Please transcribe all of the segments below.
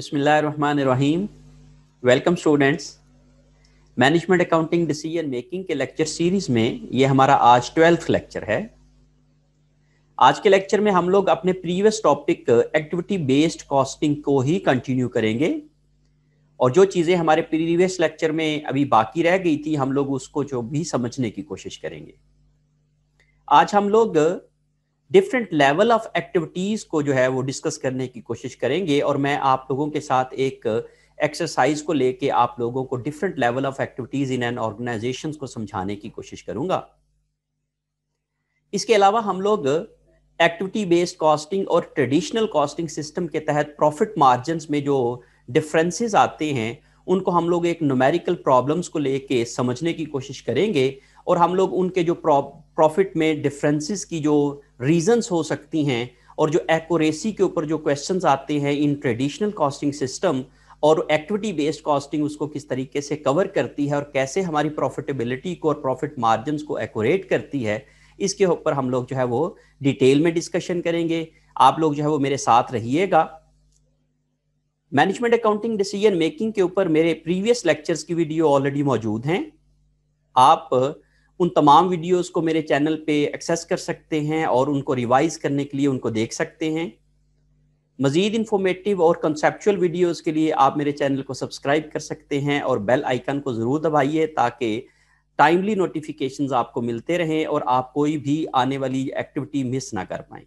बिसमीम welcome students management accounting decision making के lecture series में ये हमारा आज ट्वेल्थ लेक्चर है आज के लेक्चर में हम लोग अपने previous topic activity based costing को ही कंटिन्यू करेंगे और जो चीज़ें हमारे प्रीवियस लेक्चर में अभी बाकी रह गई थी हम लोग उसको जो भी समझने की कोशिश करेंगे आज हम लोग डिफरेंट लेवल ऑफ एक्टिविटीज को जो है वो डिस्कस करने की कोशिश करेंगे और मैं आप लोगों के साथ एक एक्सरसाइज को लेके आप लोगों को different level of activities in an organisation को समझाने की कोशिश करूंगा इसके अलावा हम लोग एक्टिविटी बेस्ड कॉस्टिंग और ट्रेडिशनल कॉस्टिंग सिस्टम के तहत प्रॉफिट मार्जिन में जो डिफरेंसेस आते हैं उनको हम लोग एक नोमरिकल प्रॉब्लम्स को लेके समझने की कोशिश करेंगे और हम लोग उनके जो प्रॉफिट में डिफरेंसेस की जो रीजंस हो सकती हैं और जो एक्यूरेसी के ऊपर जो क्वेश्चंस आते हैं इन ट्रेडिशनल कॉस्टिंग सिस्टम और एक्टिविटी बेस्ड कॉस्टिंग उसको किस तरीके से कवर करती है और कैसे हमारी प्रॉफिटेबिलिटी को और प्रॉफिट मार्जिन को एक्यूरेट करती है इसके ऊपर हम लोग जो है वो डिटेल में डिस्कशन करेंगे आप लोग जो है वो मेरे साथ रहिएगा मैनेजमेंट अकाउंटिंग डिसीजन मेकिंग के ऊपर मेरे प्रीवियस लेक्चर्स की वीडियो ऑलरेडी मौजूद हैं आप उन तमाम वीडियोस को मेरे चैनल पे एक्सेस कर सकते हैं और उनको रिवाइज करने के लिए उनको देख सकते हैं मज़ीद इंफॉर्मेटिव और कंसेप्चुअल वीडियोस के लिए आप मेरे चैनल को सब्सक्राइब कर सकते हैं और बेल आइकन को ज़रूर दबाइए ताकि टाइमली नोटिफिकेशन आपको मिलते रहें और आप कोई भी आने वाली एक्टिविटी मिस ना कर पाए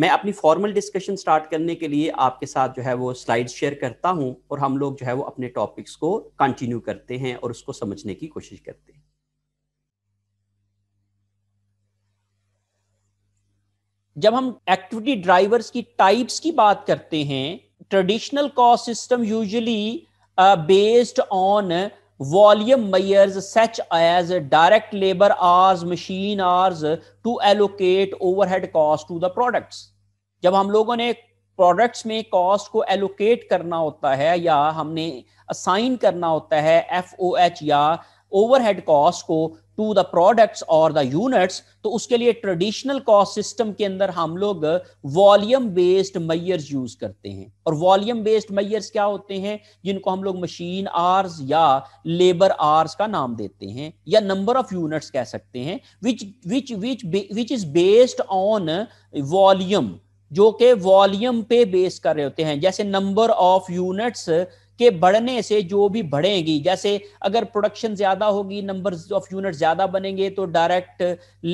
मैं अपनी फॉर्मल डिस्कशन स्टार्ट करने के लिए आपके साथ जो है वो स्लाइड शेयर करता हूँ और हम लोग जो है वो अपने टॉपिक्स को कंटिन्यू करते हैं और उसको समझने की कोशिश करते हैं जब हम एक्टिविटी ड्राइवर्स की टाइप्स की बात करते हैं traditional cost system usually based on volume measures such as direct labour hours machine hours to allocate overhead cost to the products जब हम लोगों ने प्रोडक्ट्स में कॉस्ट को एलोकेट करना होता है या हमने असाइन करना होता है एफ ओ एच या ओवरहेड कॉस्ट को टू द प्रोडक्ट्स और द यूनिट्स तो उसके लिए ट्रेडिशनल कॉस्ट सिस्टम के अंदर हम लोग वॉल्यूम बेस्ड मैयर्स यूज करते हैं और वॉल्यूम बेस्ड मैयर्स क्या होते हैं जिनको हम लोग मशीन आर्स या लेबर आर्स का नाम देते हैं या नंबर ऑफ यूनिट्स कह सकते हैं which which which which is based on volume जो के वॉल्यूम पे बेस कर रहे होते हैं जैसे नंबर ऑफ यूनिट्स के बढ़ने से जो भी बढ़ेगी जैसे अगर प्रोडक्शन ज्यादा होगी नंबर ऑफ यूनिट ज्यादा बनेंगे तो डायरेक्ट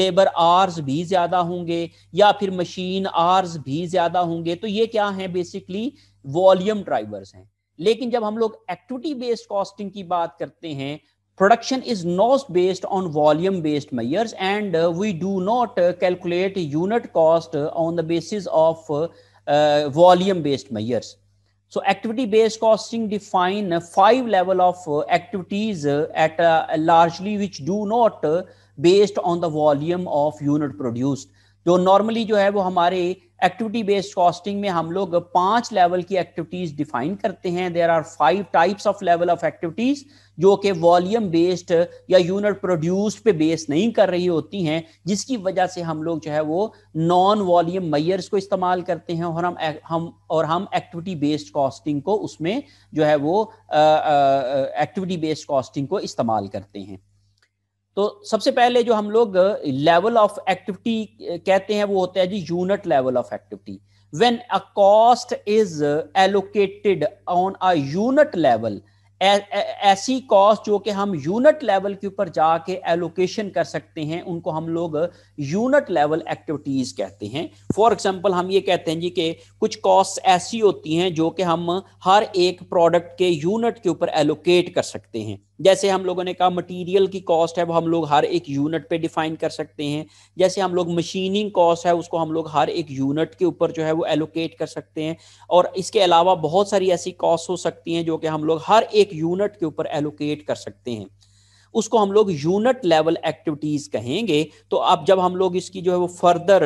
लेबर आर्स भी ज्यादा होंगे या फिर मशीन आर्स भी ज्यादा होंगे तो ये क्या है बेसिकली वॉल्यूम ड्राइवर्स हैं लेकिन जब हम लोग एक्टिविटी बेस्ड कॉस्टिंग की बात करते हैं production is not based on volume based measures and we do not calculate unit cost on the basis of volume based measures So activity-based costing define five level of uh, activities uh, at uh, largely which do not based on the volume of unit produced. जो normally जो है वो हमारे activity based costing में हम लोग पांच level की एक्टिविटीज डिफाइन करते हैं there are five types of level of activities जो कि वॉल्यूम बेस्ड या यूनिट प्रोड्यूस्ड पे बेस नहीं कर रही होती हैं जिसकी वजह से हम लोग जो है वो नॉन वॉल्यूम मैयर्स को इस्तेमाल करते हैं और हम हम और हम एक्टिविटी बेस्ड कॉस्टिंग को उसमें जो है वो एक्टिविटी बेस्ड कॉस्टिंग को इस्तेमाल करते हैं तो सबसे पहले जो हम लोग लेवल ऑफ एक्टिविटी कहते हैं वो होता है जी unit level of activity when a cost is allocated on a unit level ऐसी कॉस्ट जो कि हम यूनिट लेवल के ऊपर जाके एलोकेशन कर सकते हैं उनको हम लोग यूनिट लेवल एक्टिविटीज कहते हैं फॉर एग्जांपल हम ये कहते हैं जी कि कुछ कॉस्ट ऐसी होती हैं जो कि हम हर एक प्रोडक्ट के यूनिट के ऊपर एलोकेट कर सकते हैं जैसे हम लोगों ने कहा मटेरियल की कॉस्ट है वो हम लोग हर एक यूनिट पे डिफाइन कर सकते हैं जैसे हम लोग मशीनिंग कॉस्ट है उसको हम लोग हर एक यूनिट के ऊपर जो है वो एलोकेट कर सकते हैं और इसके अलावा बहुत सारी ऐसी कॉस्ट हो सकती हैं जो कि हम लोग हर एक यूनिट के ऊपर एलोकेट कर सकते हैं उसको हम लोग यूनिट लेवल एक्टिविटीज कहेंगे तो अब जब हम लोग इसकी जो है वो फर्दर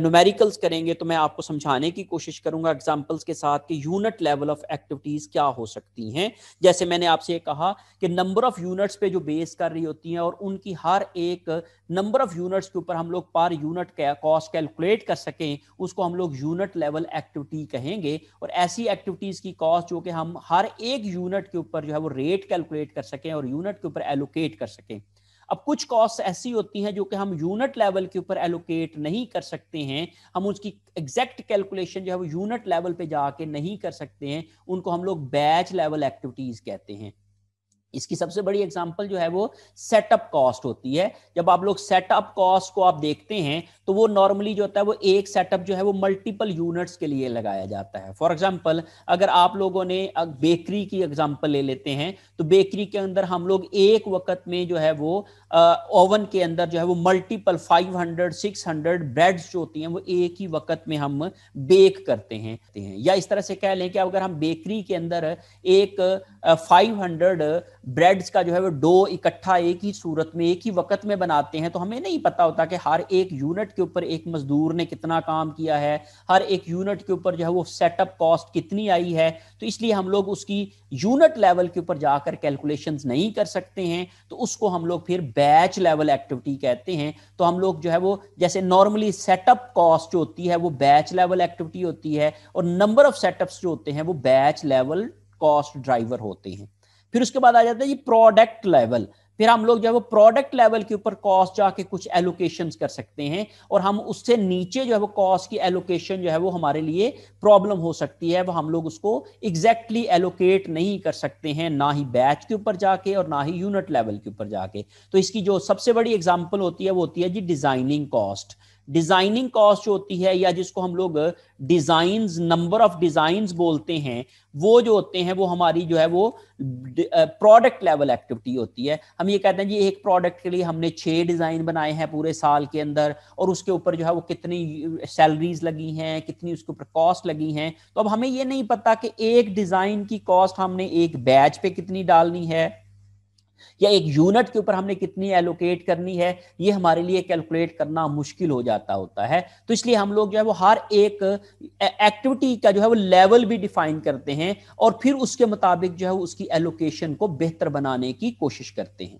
न्यूमेरिकल्स करेंगे तो मैं आपको समझाने की कोशिश करूंगा एग्जांपल्स के साथ कि यूनिट लेवल ऑफ एक्टिविटीज क्या हो सकती हैं जैसे मैंने आपसे कहा कि नंबर ऑफ यूनिट्स पे जो बेस कर रही होती हैं और उनकी हर एक नंबर ऑफ यूनिट्स के ऊपर हम लोग पर यूनिट का कॉस्ट कैलकुलेट कर सकें उसको हम लोग यूनिट लेवल एक्टिविटी कहेंगे और ऐसी एक्टिविटीज की कॉस्ट जो कि हम हर एक यूनिट के ऊपर जो है वो रेट कैलकुलेट कर सकें और यूनिट के ऊपर एलोकेट कर सकें अब कुछ कॉस्ट ऐसी होती हैं जो कि हम यूनिट लेवल के ऊपर एलोकेट नहीं कर सकते हैं हम उसकी एग्जैक्ट कैलकुलेशन जो है वो यूनिट लेवल पे जाके नहीं कर सकते हैं उनको हम लोग बैच लेवल एक्टिविटीज कहते हैं इसकी सबसे बड़ी एग्जाम्पल जो है वो सेटअप कॉस्ट होती है जब आप लोग सेटअप कॉस्ट को आप देखते हैं तो वो नॉर्मली जो होता है वो एक सेटअप जो है वो मल्टीपल यूनिट्स के लिए लगाया जाता है फॉर एग्जाम्पल अगर आप लोगों ने बेकरी की एग्जाम्पल ले लेते हैं तो बेकरी के अंदर हम लोग एक वक्त में जो है वो ओवन के अंदर जो है वो मल्टीपल 500 600 ब्रेड्स जो होती हैं वो एक ही वक्त में हम बेक करते हैं या इस तरह से कह लें कि अगर हम बेकरी के अंदर एक फाइव ब्रेड्स का जो है वो डो इकट्ठा एक ही सूरत में एक ही वक्त में बनाते हैं तो हमें नहीं पता होता कि हर एक यूनिट के ऊपर एक मजदूर ने कितना काम किया है हर एक यूनिट के ऊपर जो है वो सेटअप कॉस्ट कितनी आई है तो इसलिए हम लोग उसकी यूनिट लेवल के ऊपर जाकर कैलकुलेशन नहीं कर सकते हैं तो उसको हम लोग फिर बैच लेवल एक्टिविटी कहते हैं तो हम लोग जो है वो जैसे नॉर्मली सेटअप कॉस्ट जो होती है वो बैच लेवल एक्टिविटी होती है और नंबर ऑफ सेटअप्स जो होते हैं वो बैच लेवल कॉस्ट ड्राइवर होते हैं फिर उसके बाद आ जाता है प्रोडक्ट लेवल फिर हम लोग जो है वो प्रोडक्ट लेवल के ऊपर कॉस्ट जाके कुछ एलोकेशन कर सकते हैं और हम उससे नीचे जो है वो कॉस्ट की एलोकेशन जो है वो हमारे लिए प्रॉब्लम हो सकती है वो हम लोग उसको एग्जैक्टली exactly एलोकेट नहीं कर सकते हैं ना ही बैच के ऊपर जाके और ना ही यूनिट लेवल के ऊपर जाके तो इसकी जो सबसे बड़ी एग्जाम्पल होती है वो होती है जी डिजाइनिंग कॉस्ट डिजाइनिंग कॉस्ट होती है या जिसको हम लोग डिजाइन नंबर ऑफ डिजाइन बोलते हैं वो जो होते हैं वो हमारी जो है वो प्रोडक्ट लेवल एक्टिविटी होती है हम ये कहते हैं जी एक प्रोडक्ट के लिए हमने छह डिज़ाइन बनाए हैं पूरे साल के अंदर और उसके ऊपर जो है वो कितनी सैलरीज uh, लगी हैं कितनी उसके ऊपर कॉस्ट लगी हैं तो अब हमें ये नहीं पता कि एक डिज़ाइन की कॉस्ट हमने एक बैच पे कितनी डालनी है या एक यूनिट के ऊपर हमने कितनी एलोकेट करनी है ये हमारे लिए कैलकुलेट करना मुश्किल हो जाता होता है तो इसलिए हम लोग जो है वो हर एक एक्टिविटी का जो है वो लेवल भी डिफाइन करते हैं और फिर उसके मुताबिक जो है उसकी एलोकेशन को बेहतर बनाने की कोशिश करते हैं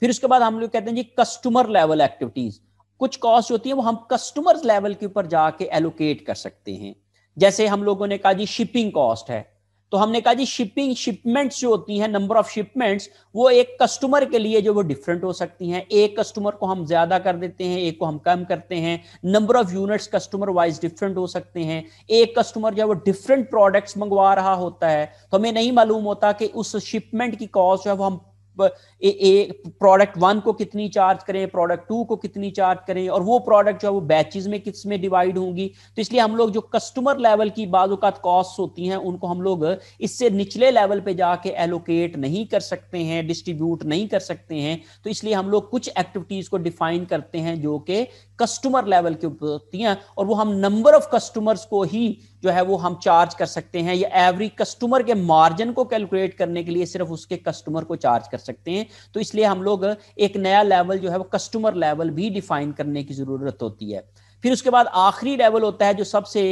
फिर उसके बाद हम लोग कहते हैं जी कस्टमर लेवल एक्टिविटीज कुछ कॉस्ट होती है वो हम कस्टमर लेवल के ऊपर जाके एलोकेट कर सकते हैं जैसे हम लोगों ने कहा जी शिपिंग कॉस्ट है तो हमने कहा जी शिपिंग शिपमेंट्स जो होती हैं नंबर ऑफ शिपमेंट्स वो एक कस्टमर के लिए जो वो डिफरेंट हो सकती हैं एक कस्टमर को हम ज्यादा कर देते हैं एक को हम कम करते हैं number of units customer wise different हो सकते हैं एक कस्टमर जो है वो डिफरेंट प्रोडक्ट्स मंगवा रहा होता है तो हमें नहीं मालूम होता कि उस शिपमेंट की कॉस्ट जो है वो हम प्रोडक्ट वन को कितनी चार्ज करें प्रोडक्ट टू को कितनी चार्ज करें और वो प्रोडक्ट जो है वो बैचेज में किस में डिवाइड होंगी तो इसलिए हम लोग जो कस्टमर लेवल की बाजूकात कॉस्ट होती हैं उनको हम लोग इससे निचले लेवल पे जाके एलोकेट नहीं कर सकते हैं डिस्ट्रीब्यूट नहीं कर सकते हैं तो इसलिए हम लोग कुछ एक्टिविटीज़ को डिफाइन करते हैं जो कि कस्टमर लेवल के ऊपर होती हैं और वो हम नंबर ऑफ कस्टमर्स को ही जो है वो हम चार्ज कर सकते हैं या एवरी कस्टमर के मार्जिन को कैलकुलेट करने के लिए सिर्फ उसके कस्टमर को चार्ज कर सकते हैं तो इसलिए हम लोग एक नया लेवल जो है वो कस्टमर लेवल भी डिफाइन करने की जरूरत होती है फिर उसके बाद आखिरी लेवल होता है जो सबसे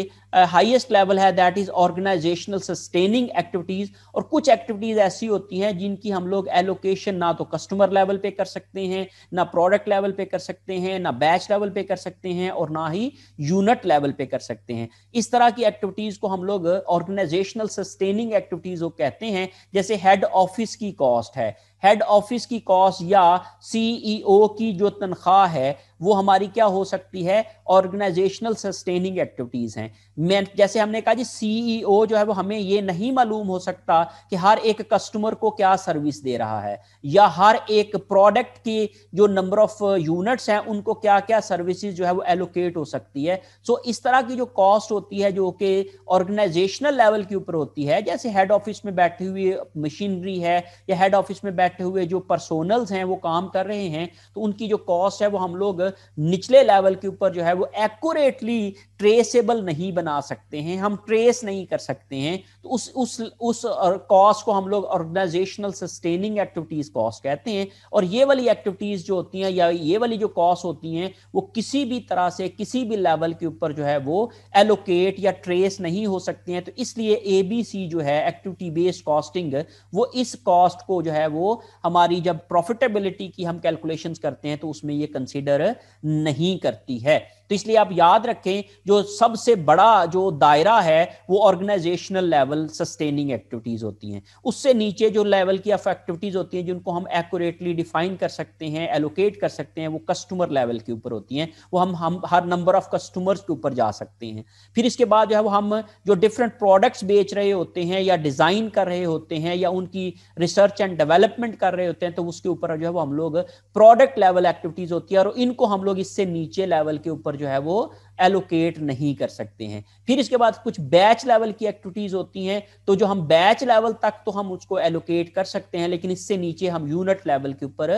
हाईएस्ट लेवल है that is organisational sustaining activities और कुछ एक्टिविटीज ऐसी होती हैं जिनकी हम लोग एलोकेशन ना तो कस्टमर लेवल पे कर सकते हैं ना प्रोडक्ट लेवल पे कर सकते हैं ना बैच लेवल पे कर सकते हैं और ना ही यूनिट लेवल पे कर सकते हैं इस तरह की एक्टिविटीज को हम लोग ऑर्गेनाइजेशनल सस्टेनिंग एक्टिविटीज को कहते हैं जैसे हेड ऑफिस की कॉस्ट है हेड ऑफिस की कॉस्ट या सीईओ e की जो तनख्वाह है वो हमारी क्या हो सकती है ऑर्गेनाइजेशनल सस्टेनिंग एक्टिविटीज हैं मैं जैसे हमने कहा जी सीईओ e जो है वो हमें ये नहीं मालूम हो सकता कि हर एक कस्टमर को क्या सर्विस दे रहा है या हर एक प्रोडक्ट की जो नंबर ऑफ यूनिट्स हैं उनको क्या क्या सर्विसेज जो है वो एलोकेट हो सकती है सो so, इस तरह की जो कॉस्ट होती है जो कि ऑर्गेनाइजेशनल लेवल के ऊपर होती है जैसे हेड ऑफिस में बैठे हुए मशीनरी है या हेड ऑफिस में बैठे हुए जो पर्सोनल्स हैं वो काम कर रहे हैं तो उनकी जो कॉस्ट है वो हम लोग निचले लेवल के ऊपर जो है वो एक्यूरेटली ट्रेसेबल नहीं बना सकते हैं हम ट्रेस नहीं कर सकते हैं तो उस उस उस कॉस्ट को हम लोग ऑर्गेनाइजेशनल सस्टेनिंग एक्टिविटीज कॉस्ट कहते हैं और ये वाली एक्टिविटीज जो होती हैं या ये वाली जो कॉस्ट होती हैं वो किसी भी तरह से किसी भी लेवल के ऊपर जो है वो एलोकेट या ट्रेस नहीं हो सकती हैं तो इसलिए ए बी सी जो है एक्टिविटी बेस्ड कॉस्टिंग वो इस कॉस्ट को जो है वो हमारी जब प्रॉफिटेबिलिटी की हम कैलकुलेशन करते हैं तो उसमें ये कंसिडर नहीं करती है तो इसलिए आप याद रखें जो सबसे बड़ा जो दायरा है वो ऑर्गेनाइजेशनल लेवल सस्टेनिंग एक्टिविटीज होती हैं उससे नीचे जो लेवल की ऑफ एक्टिविटीज होती हैं जिनको हम एक्यूरेटली डिफाइन कर सकते हैं एलोकेट कर सकते हैं वो कस्टमर लेवल के ऊपर होती हैं वो हम हम हर नंबर ऑफ कस्टमर्स के ऊपर जा सकते हैं फिर इसके बाद जो है वो हम जो डिफरेंट प्रोडक्ट्स बेच रहे होते हैं या डिजाइन कर रहे होते हैं या उनकी रिसर्च एंड डेवलपमेंट कर रहे होते हैं तो उसके ऊपर जो है वो हम लोग प्रोडक्ट लेवल एक्टिविटीज होती है और इनको हम लोग इससे नीचे लेवल के ऊपर पर जो है वो एलोकेट नहीं कर सकते हैं फिर इसके बाद कुछ बैच लेवल की एक्टिविटीज होती हैं तो जो हम बैच लेवल तक तो हम उसको एलोकेट कर सकते हैं लेकिन इससे नीचे हम यूनिट लेवल के ऊपर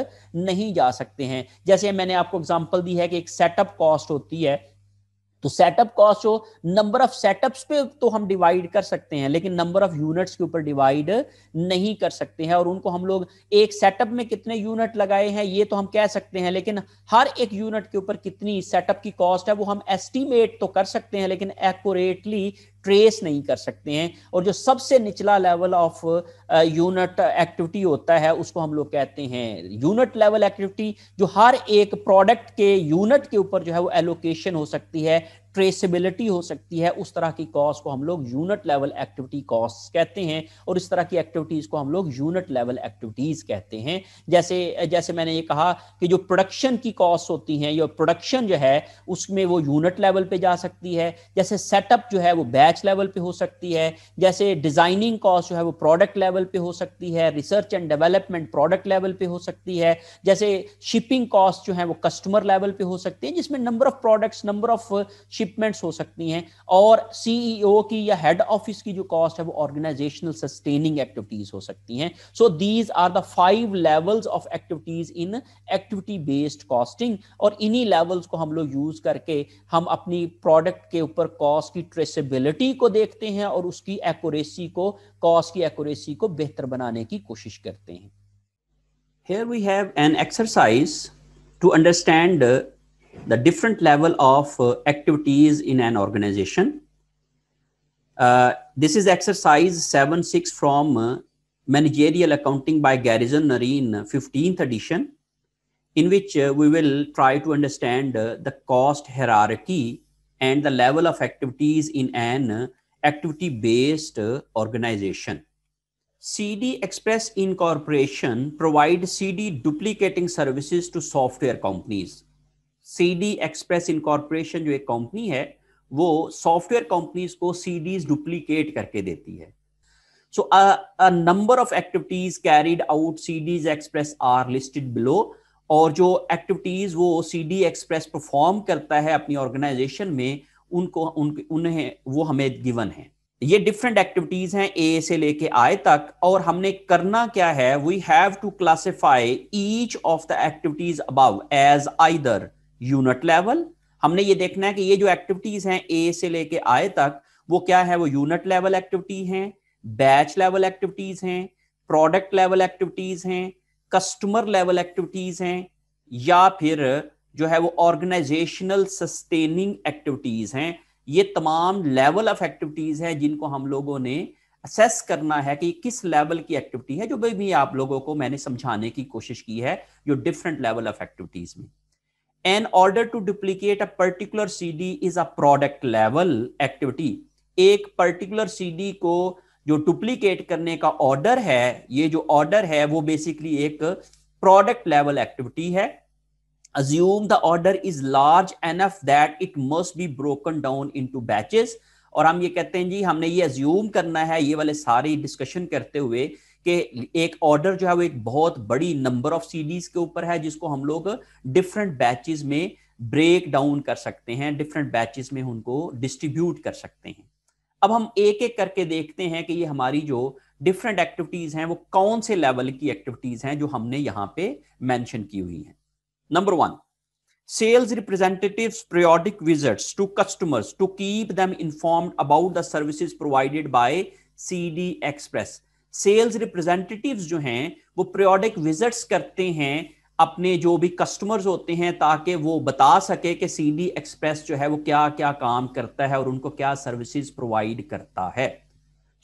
नहीं जा सकते हैं जैसे मैंने आपको एग्जांपल दी है कि एक सेटअप कॉस्ट होती है तो सेटअप कॉस्ट हो नंबर ऑफ सेटअप्स पे तो हम डिवाइड कर सकते हैं लेकिन नंबर ऑफ यूनिट्स के ऊपर डिवाइड नहीं कर सकते हैं और उनको हम लोग एक सेटअप में कितने यूनिट लगाए हैं ये तो हम कह सकते हैं लेकिन हर एक यूनिट के ऊपर कितनी सेटअप की कॉस्ट है वो हम एस्टिमेट तो कर सकते हैं लेकिन एक्यूरेटली ट्रेस नहीं कर सकते हैं और जो सबसे निचला लेवल ऑफ यूनिट एक्टिविटी होता है उसको हम लोग कहते हैं यूनिट लेवल एक्टिविटी जो हर एक प्रोडक्ट के यूनिट के ऊपर जो है वो एलोकेशन हो सकती है ट्रेसेबिलिटी हो सकती है उस तरह की कॉस्ट को हम लोग यूनिट लेवल एक्टिविटी कॉस्ट कहते हैं और इस तरह की एक्टिविटीज को हम लोग यूनिट लेवल एक्टिविटीज कहते हैं जैसे जैसे मैंने ये कहा कि जो प्रोडक्शन की कॉस्ट होती हैं या प्रोडक्शन जो है उसमें वो यूनिट लेवल पे जा सकती है जैसे सेटअप जो है वो बैच लेवल पे हो सकती है जैसे डिजाइनिंग कॉस्ट जो है वो प्रोडक्ट लेवल पे हो सकती है research and development product level पे हो सकती है जैसे शिपिंग कॉस्ट जो है वो कस्टमर लेवल पे हो सकती है जिसमें number of products number of ship shipments हो सकती हैं और सीईओ e की या हेड ऑफिस की जो कॉस्ट है वो ऑर्गेनाइजेशनल सस्टेनिंग एक्टिविटीज हो सकती हैं so these are the five levels of activities in activity based costing और इन्हीं लेवल्स को हम लोग यूज करके हम अपनी प्रोडक्ट के ऊपर कॉस्ट की ट्रेसेबिलिटी को देखते हैं और उसकी एक्यूरेसी को कॉस्ट की एक्यूरेसी को बेहतर बनाने की कोशिश करते हैं Here we have an exercise to understand the different level of uh, activities in an organization. Uh, this is exercise 7-6 from uh, Managerial Accounting by Garrison Noreen 15th edition, in which uh, we will try to understand uh, the cost hierarchy and the level of activities in an uh, activity-based organization. CD Express Incorporation provides CD duplicating services to software companies C D express incorporation जो एक company है वो software companies को सी डीज duplicate करके देती है so a number of activities carried out C Ds express are listed below और जो एक्टिविटीज वो सी डी एक्सप्रेस परफॉर्म करता है अपनी ऑर्गेनाइजेशन में उनको उन उन्हें वो हमें गिवन है ये डिफरेंट एक्टिविटीज हैं ए से लेके आए तक और हमने करना क्या है we have to classify each of the activities above as either unit level हमने ये देखना है कि ये जो एक्टिविटीज हैं ए से लेके आए तक वो क्या है वो यूनिट लेवल एक्टिविटी हैं बैच लेवल एक्टिविटीज हैं प्रोडक्ट लेवल एक्टिविटीज हैं कस्टमर लेवल एक्टिविटीज हैं या फिर जो है वो ऑर्गेनाइजेशनल सस्टेनिंग एक्टिविटीज हैं ये तमाम लेवल ऑफ एक्टिविटीज हैं जिनको हम लोगों ने असेस करना है कि किस लेवल की एक्टिविटी है जो भी आप लोगों को मैंने समझाने की कोशिश की है जो डिफरेंट लेवल ऑफ एक्टिविटीज में an order to duplicate a particular cd is a product level activity एक पर्टिकुलर सीडी को जो डुप्लीकेट करने का ऑर्डर है ये जो ऑर्डर है वो बेसिकली एक प्रोडक्ट लेवल एक्टिविटी है assume the order is large enough that it must be broken down into batches और हम ये कहते हैं जी हमने ये assume करना है ये वाले सारी डिस्कशन करते हुए कि एक ऑर्डर जो है वो एक बहुत बड़ी नंबर ऑफ सीडीज के ऊपर है जिसको हम लोग डिफरेंट बैचेस में ब्रेक डाउन कर सकते हैं डिफरेंट बैचेस में उनको डिस्ट्रीब्यूट कर सकते हैं अब हम एक एक करके देखते हैं कि ये हमारी जो डिफरेंट एक्टिविटीज हैं वो कौन से लेवल की एक्टिविटीज हैं जो हमने यहाँ पे मेंशन की हुई हैं number one sales representative periodic periodic to customers to keep keep them about the the provided provided by cd express sales representatives जो हैं वो प्रियोडिक विजिट्स करते हैं अपने जो भी कस्टमर्स होते हैं ताकि वो बता सके कि सी डी एक्सप्रेस जो है वो क्या क्या काम करता है और उनको क्या सर्विसेज प्रोवाइड करता है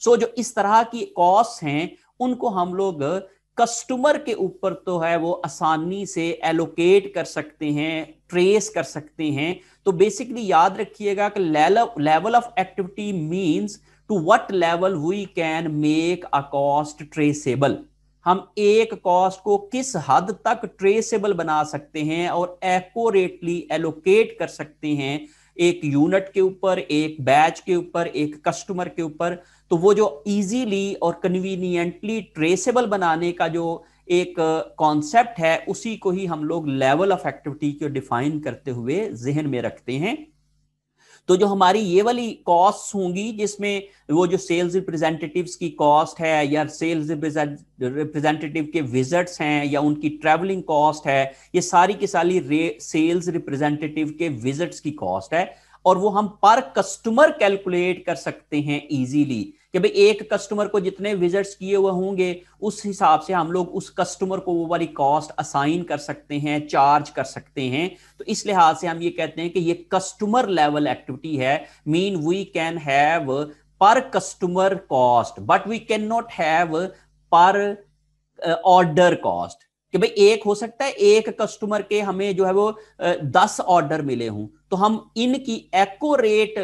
सो so, जो इस तरह की कॉस्ट हैं उनको हम लोग कस्टमर के ऊपर तो है वो आसानी से एलोकेट कर सकते हैं ट्रेस कर सकते हैं तो बेसिकली याद रखिएगा कि level of activity means to what level we can make a cost traceable हम एक कॉस्ट को किस हद तक ट्रेसेबल बना सकते हैं और एकोरेटली एलोकेट कर सकते हैं एक यूनिट के ऊपर एक बैच के ऊपर एक कस्टमर के ऊपर तो वो जो इजीली और कन्वीनियंटली ट्रेसेबल बनाने का जो एक कॉन्सेप्ट है उसी को ही हम लोग लेवल ऑफ एक्टिविटी को डिफाइन करते हुए जहन में रखते हैं तो जो हमारी ये वाली कॉस्ट होंगी जिसमें वो जो सेल्स रिप्रेजेंटेटिव की कॉस्ट है या सेल्स रिप्रेजेंटेटिव के विजिट्स हैं या उनकी ट्रेवलिंग कॉस्ट है ये सारी की सारी सेल्स रिप्रेजेंटेटिव के विजिट्स की कॉस्ट है और वो हम पर कस्टमर कैलकुलेट कर सकते हैं इजीली कि भाई एक कस्टमर को जितने विजिट्स किए हुए होंगे उस हिसाब से हम लोग उस कस्टमर को वो वाली कॉस्ट असाइन कर सकते हैं चार्ज कर सकते हैं तो इस लिहाज से हम ये कहते हैं कि ये कस्टमर लेवल एक्टिविटी है mean we can have per customer cost but we can not have per order cost कि भाई एक हो सकता है एक कस्टमर के हमें जो है वो uh, दस ऑर्डर मिले हों तो हम इनकी accurate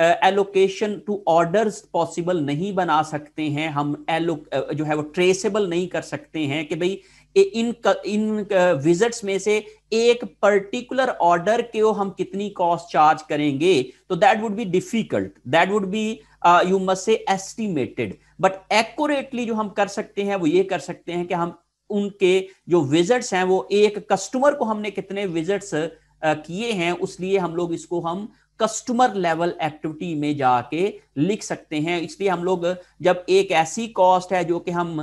allocation to orders possible नहीं बना सकते हैं हम एलो uh, जो है वो ट्रेसेबल नहीं कर सकते हैं कि भाई इन इन विजिट्स में से एक पर्टिकुलर ऑर्डर के वो हम कितनी कॉस्ट चार्ज करेंगे तो that would be difficult that would be you must say estimated but accurately जो हम कर सकते हैं वो ये कर सकते हैं कि हम उनके जो विजिट्स हैं वो एक कस्टमर को हमने कितने विजिट्स किए हैं उसलिए हम लोग इसको हम कस्टमर लेवल एक्टिविटी में जाके लिख सकते हैं इसलिए हम लोग जब एक ऐसी कॉस्ट है जो कि हम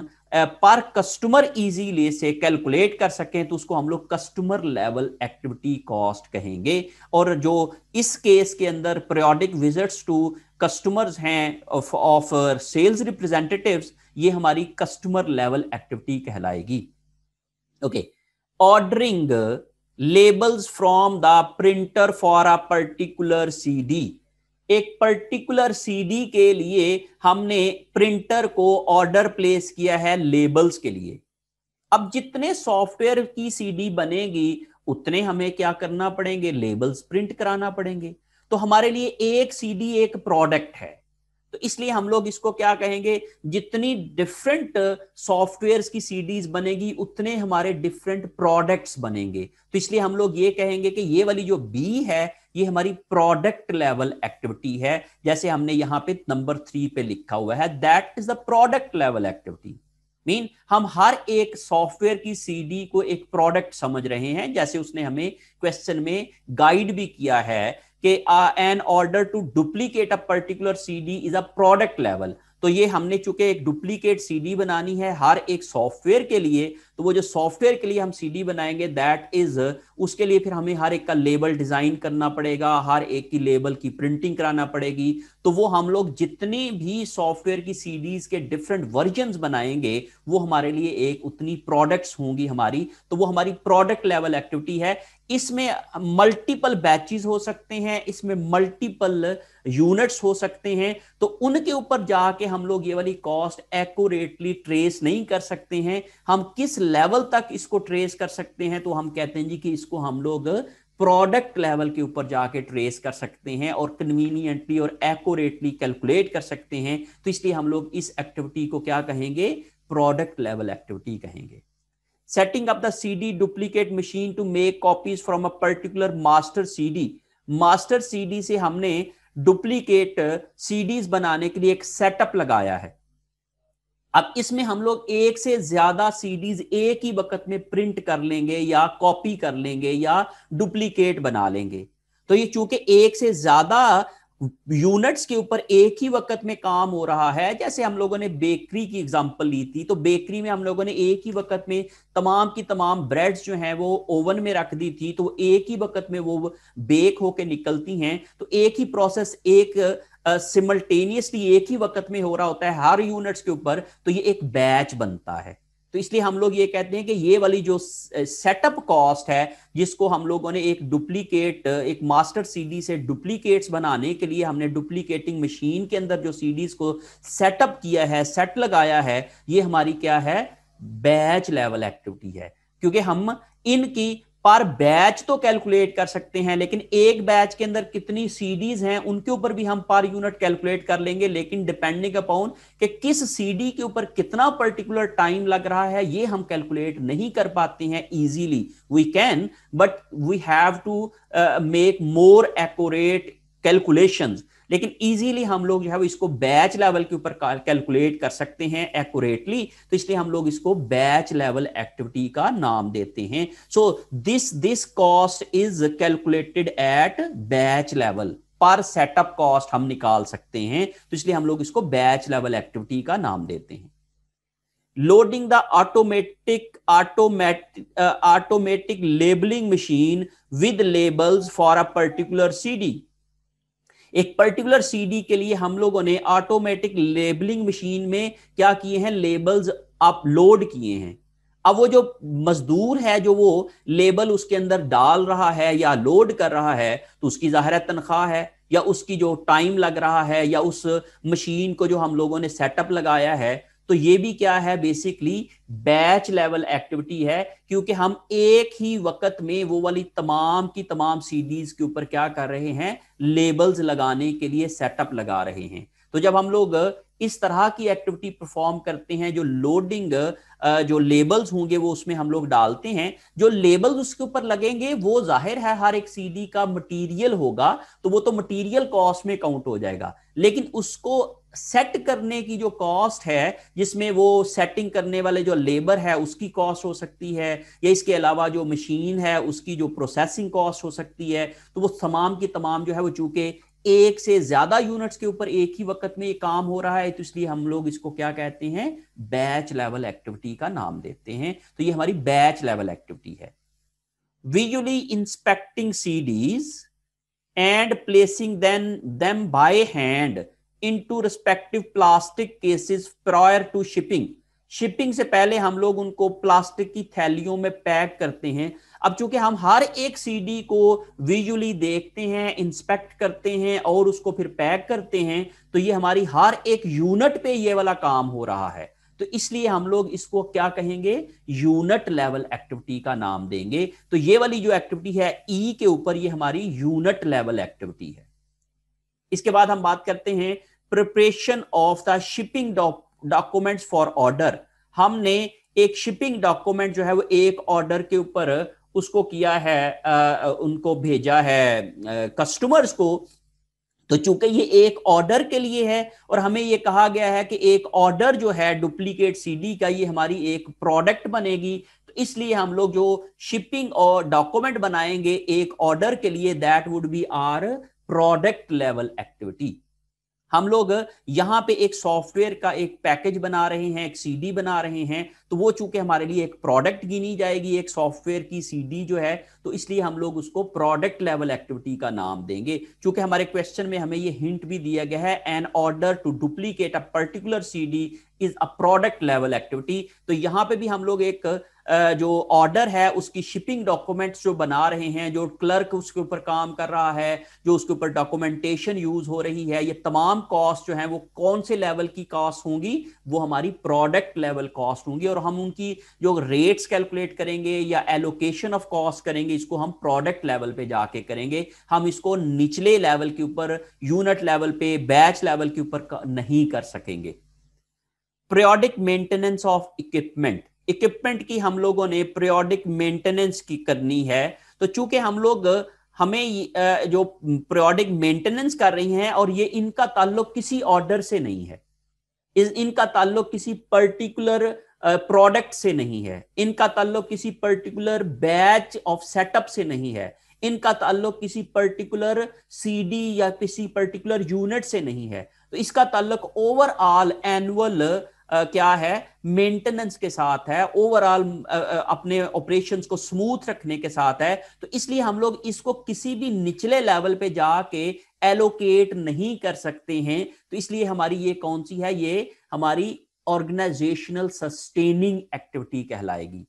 पर कस्टमर इजीली से कैलकुलेट कर सकें तो उसको हम लोग कस्टमर लेवल एक्टिविटी कॉस्ट कहेंगे और जो इस केस के अंदर पीरियोडिक विजिट्स टू कस्टमर्स हैं ऑफ ऑफ सेल्स रिप्रेजेंटेटिव्स ये हमारी कस्टमर लेवल एक्टिविटी कहलाएगी okay ordering labels from the printer for a particular CD एक पर्टिकुलर सीडी के लिए हमने प्रिंटर को ऑर्डर प्लेस किया है लेबल्स के लिए अब जितने सॉफ्टवेयर की सीडी बनेगी उतने हमें क्या करना पड़ेंगे लेबल्स प्रिंट कराना पड़ेंगे तो हमारे लिए एक सीडी एक प्रोडक्ट है तो इसलिए हम लोग इसको क्या कहेंगे जितनी डिफरेंट सॉफ्टवेयर की सीडीज बनेगी उतने हमारे डिफरेंट प्रोडक्ट्स बनेंगे तो इसलिए हम लोग ये कहेंगे कि ये वाली जो बी है ये हमारी प्रोडक्ट लेवल एक्टिविटी है जैसे हमने यहाँ पे नंबर थ्री पे लिखा हुआ है that is the product level activity mean हम हर एक सॉफ्टवेयर की सीडी को एक प्रोडक्ट समझ रहे हैं जैसे उसने हमें क्वेश्चन में गाइड भी किया है कि an order to duplicate a particular CD is a product level तो ये हमने चूंकि एक डुप्लीकेट सीडी बनानी है हर एक सॉफ्टवेयर के लिए तो वो जो सॉफ्टवेयर के लिए हम सीडी बनाएंगे दैट इज उसके लिए फिर हमें हर एक का लेबल डिजाइन करना पड़ेगा हर एक की लेबल की प्रिंटिंग कराना पड़ेगी तो वो हम लोग जितने भी सॉफ्टवेयर की सीडीज के डिफरेंट वर्जन बनाएंगे वो हमारे लिए एक उतनी प्रोडक्ट्स होंगी हमारी तो वो हमारी प्रोडक्ट लेवल एक्टिविटी है इसमें मल्टीपल बैचेस हो सकते हैं इसमें मल्टीपल यूनिट्स हो सकते हैं तो उनके ऊपर जाके हम लोग ये वाली कॉस्ट एक्यूरेटली ट्रेस नहीं कर सकते हैं हम किस लेवल तक इसको ट्रेस कर सकते हैं तो हम कहते हैं जी कि इसको हम लोग प्रोडक्ट लेवल के ऊपर जाके ट्रेस कर सकते हैं और कन्वीनियंटली और एकोरेटली कैलकुलेट कर सकते हैं तो इसलिए हम लोग इस एक्टिविटी को क्या कहेंगे प्रोडक्ट लेवल एक्टिविटी कहेंगे setting up the CD duplicate machine to make copies from a particular master CD master CD से हमने डुप्लीकेट सीडीज बनाने के लिए एक सेटअप लगाया है अब इसमें हम लोग एक से ज्यादा सीडीज एक ही वक्त में प्रिंट कर लेंगे या कॉपी कर लेंगे या डुप्लीकेट बना लेंगे तो ये चूंकि एक से ज्यादा यूनिट्स के ऊपर एक ही वक्त में काम हो रहा है जैसे हम लोगों ने बेकरी की एग्जांपल ली थी तो बेकरी में हम लोगों ने एक ही वक्त में तमाम की तमाम ब्रेड्स जो हैं वो ओवन में रख दी थी तो एक ही वक्त में वो बेक होके निकलती हैं तो एक ही प्रोसेस एक सिमल्टेनियसली uh, एक ही वक्त में हो रहा होता है हर यूनिट्स के ऊपर तो ये एक बैच बनता है तो इसलिए हम लोग ये कहते हैं कि ये वाली जो सेटअप कॉस्ट है जिसको हम लोगों ने एक डुप्लीकेट एक मास्टर सीडी से डुप्लीकेट्स बनाने के लिए हमने डुप्लीकेटिंग मशीन के अंदर जो सीडीज को सेटअप किया है सेट लगाया है ये हमारी क्या है बैच लेवल एक्टिविटी है क्योंकि हम इनकी पर बैच तो कैलकुलेट कर सकते हैं लेकिन एक बैच के अंदर कितनी सीडीज हैं उनके ऊपर भी हम पर यूनिट कैलकुलेट कर लेंगे लेकिन डिपेंडिंग अपॉन कि किस सीडी के ऊपर कितना पर्टिकुलर टाइम लग रहा है ये हम कैलकुलेट नहीं कर पाते हैं easily we can but we have to make more accurate calculations लेकिन इजीली हम लोग जो है वो इसको बैच लेवल के ऊपर कैलकुलेट कर सकते हैं एक्यूरेटली तो इसलिए हम लोग इसको बैच लेवल एक्टिविटी का नाम देते हैं so this this cost is calculated at batch level पर सेटअप कॉस्ट हम निकाल सकते हैं तो इसलिए हम लोग इसको बैच लेवल एक्टिविटी का नाम देते हैं loading the automatic automatic automatic labelling machine with labels for a particular CD एक पर्टिकुलर सीडी के लिए हम लोगों ने ऑटोमेटिक लेबलिंग मशीन में क्या किए हैं लेबल्स अपलोड किए हैं अब वो जो मजदूर है जो वो लेबल उसके अंदर डाल रहा है या लोड कर रहा है तो उसकी ज़ाहिर तनख्वाह है या उसकी जो टाइम लग रहा है या उस मशीन को जो हम लोगों ने सेटअप लगाया है तो ये भी क्या है बेसिकली बैच लेवल एक्टिविटी है क्योंकि हम एक ही वक्त में वो वाली तमाम की तमाम सीडीज के ऊपर क्या कर रहे हैं लेबल्स लगाने के लिए सेटअप लगा रहे हैं तो जब हम लोग इस तरह की एक्टिविटी परफॉर्म करते हैं जो लोडिंग जो लेबल्स होंगे वो उसमें हम लोग डालते हैं जो लेबल्स उसके ऊपर लगेंगे वो जाहिर है हर एक सीडी का मटेरियल होगा तो वो तो मटेरियल कॉस्ट में काउंट हो जाएगा लेकिन उसको सेट करने की जो कॉस्ट है जिसमें वो सेटिंग करने वाले जो लेबर है उसकी कॉस्ट हो सकती है या इसके अलावा जो मशीन है उसकी जो प्रोसेसिंग कॉस्ट हो सकती है तो वो तमाम की तमाम जो है वो चूंकि एक से ज्यादा यूनिट्स के ऊपर एक ही वक्त में ये काम हो रहा है तो इसलिए हम लोग इसको क्या कहते हैं बैच लेवल एक्टिविटी का नाम देते हैं तो ये हमारी बैच लेवल एक्टिविटी है visually inspecting CDs and placing then them by hand into respective plastic cases prior to shipping shipping से पहले हम लोग उनको प्लास्टिक की थैलियों में पैक करते हैं अब चूंकि हम हर एक सीडी को विजुअली देखते हैं इंस्पेक्ट करते हैं और उसको फिर पैक करते हैं तो ये हमारी हर एक यूनिट पे ये वाला काम हो रहा है तो इसलिए हम लोग इसको क्या कहेंगे यूनिट लेवल एक्टिविटी का नाम देंगे तो ये वाली जो एक्टिविटी है ई e के ऊपर ये हमारी यूनिट लेवल एक्टिविटी है इसके बाद हम बात करते हैं preparation of the shipping documents for order हमने एक शिपिंग डॉक्यूमेंट जो है वो एक ऑर्डर के ऊपर उसको किया है आ, उनको भेजा है कस्टमर्स को तो चूंकि ये एक ऑर्डर के लिए है और हमें ये कहा गया है कि एक ऑर्डर जो है डुप्लीकेट सीडी का ये हमारी एक प्रोडक्ट बनेगी तो इसलिए हम लोग जो शिपिंग और डॉक्यूमेंट बनाएंगे एक ऑर्डर के लिए that would be our product level activity हम लोग यहाँ पे एक सॉफ्टवेयर का एक पैकेज बना रहे हैं एक सीडी बना रहे हैं तो वो चूंकि हमारे लिए एक प्रोडक्ट गिनी जाएगी एक सॉफ्टवेयर की सीडी जो है तो इसलिए हम लोग उसको प्रोडक्ट लेवल एक्टिविटी का नाम देंगे चूंकि हमारे क्वेश्चन में हमें ये हिंट भी दिया गया है an order to duplicate a particular C is a product level activity तो यहाँ पे भी हम लोग एक जो ऑर्डर है उसकी शिपिंग डॉक्यूमेंट्स जो बना रहे हैं जो क्लर्क उसके ऊपर काम कर रहा है जो उसके ऊपर डॉक्यूमेंटेशन यूज हो रही है ये तमाम कॉस्ट जो है वो कौन से लेवल की कॉस्ट होंगी वो हमारी प्रोडक्ट लेवल कॉस्ट होंगी और हम उनकी जो रेट्स कैलकुलेट करेंगे या एलोकेशन ऑफ कॉस्ट करेंगे इसको हम प्रोडक्ट लेवल पे जाके करेंगे हम इसको निचले लेवल के ऊपर यूनिट लेवल पे बैच लेवल के ऊपर नहीं कर सकेंगे periodic maintenance of equipment equipment की हम लोगों ने प्रियोडिक मेंटेनेंस की करनी है तो चूंकि हम लोग हमें जो प्रियोडिक मेंटेनेंस कर रही हैं और ये इनका ताल्लुक किसी ऑर्डर से नहीं है इनका ताल्लुक किसी पर्टिकुलर प्रोडक्ट से नहीं है इनका ताल्लुक किसी पर्टिकुलर बैच ऑफ सेटअप से नहीं है इनका ताल्लुक किसी पर्टिकुलर सीडी या किसी पर्टिकुलर यूनिट से नहीं है तो इसका ताल्लुक ओवरऑल एनुअल क्या है मेंटेनेंस के साथ है ओवरऑल अपने ऑपरेशन को स्मूथ रखने के साथ है तो इसलिए हम लोग इसको किसी भी निचले लेवल पे जाके एलोकेट नहीं कर सकते हैं तो इसलिए हमारी ये कौन सी है ये हमारी ऑर्गेनाइजेशनल सस्टेनिंग एक्टिविटी कहलाएगी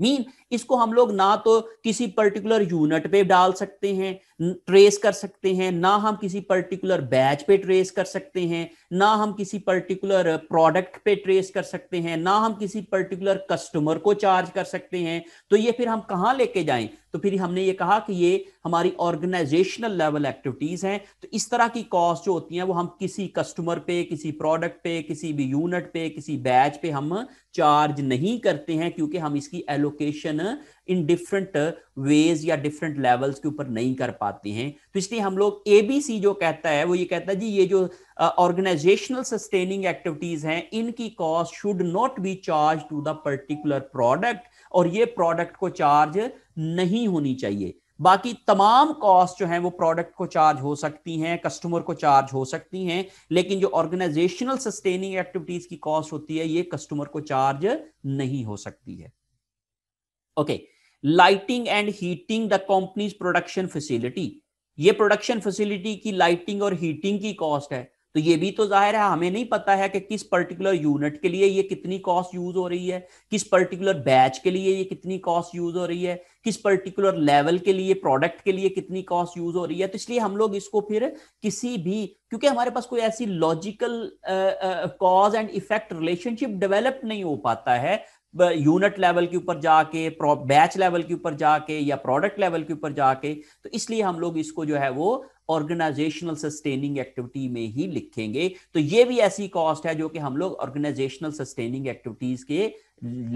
मीन इसको हम लोग ना तो किसी पर्टिकुलर यूनिट पे डाल सकते हैं ट्रेस कर सकते हैं ना हम किसी पर्टिकुलर बैच पे ट्रेस कर सकते हैं ना हम किसी पर्टिकुलर प्रोडक्ट पे ट्रेस कर सकते हैं ना हम किसी पर्टिकुलर कस्टमर को चार्ज कर सकते हैं तो ये फिर हम कहाँ लेके जाएं तो फिर हमने ये कहा कि ये हमारी ऑर्गेनाइजेशनल लेवल एक्टिविटीज हैं तो इस तरह की कॉस्ट जो होती है वो हम किसी कस्टमर पे किसी प्रोडक्ट पे किसी भी यूनिट पे किसी बैच पे हम चार्ज नहीं करते हैं क्योंकि हम इसकी allocation discussion in different ways या डिफरेंट लेवल्स के ऊपर नहीं कर पाते हैं तो इसलिए हम लोग एबीसी जो कहता है वो ये कहता है जी ये जो ऑर्गेनाइजेशनल सस्टेनिंग एक्टिविटीज हैं इनकी cost should not be charge to the particular product और ये प्रोडक्ट को चार्ज नहीं होनी चाहिए बाकी तमाम कॉस्ट जो है वो प्रोडक्ट को चार्ज हो सकती हैं कस्टमर को चार्ज हो सकती हैं लेकिन जो ऑर्गेनाइजेशनल सस्टेनिंग एक्टिविटीज की कॉस्ट होती है ये कस्टमर को चार्ज नहीं हो सकती है okay lighting and heating the company's production facility ये प्रोडक्शन फैसिलिटी की लाइटिंग और हीटिंग की कॉस्ट है तो ये भी तो जाहिर है हमें नहीं पता है कि किस पर्टिकुलर यूनिट के लिए ये कितनी कॉस्ट यूज हो रही है किस पर्टिकुलर बैच के लिए ये कितनी कॉस्ट यूज हो रही है किस पर्टिकुलर लेवल के लिए प्रोडक्ट के लिए कितनी कॉस्ट यूज हो रही है तो इसलिए हम लोग इसको फिर किसी भी क्योंकि हमारे पास कोई ऐसी logical cause and effect relationship develop नहीं हो पाता है यूनिट लेवल के ऊपर जाके बैच लेवल के ऊपर जाके या प्रोडक्ट लेवल के ऊपर जाके तो इसलिए हम लोग इसको जो है वो ऑर्गेनाइजेशनल सस्टेनिंग एक्टिविटी में ही लिखेंगे तो ये भी ऐसी कॉस्ट है जो कि हम लोग ऑर्गेनाइजेशनल सस्टेनिंग एक्टिविटीज के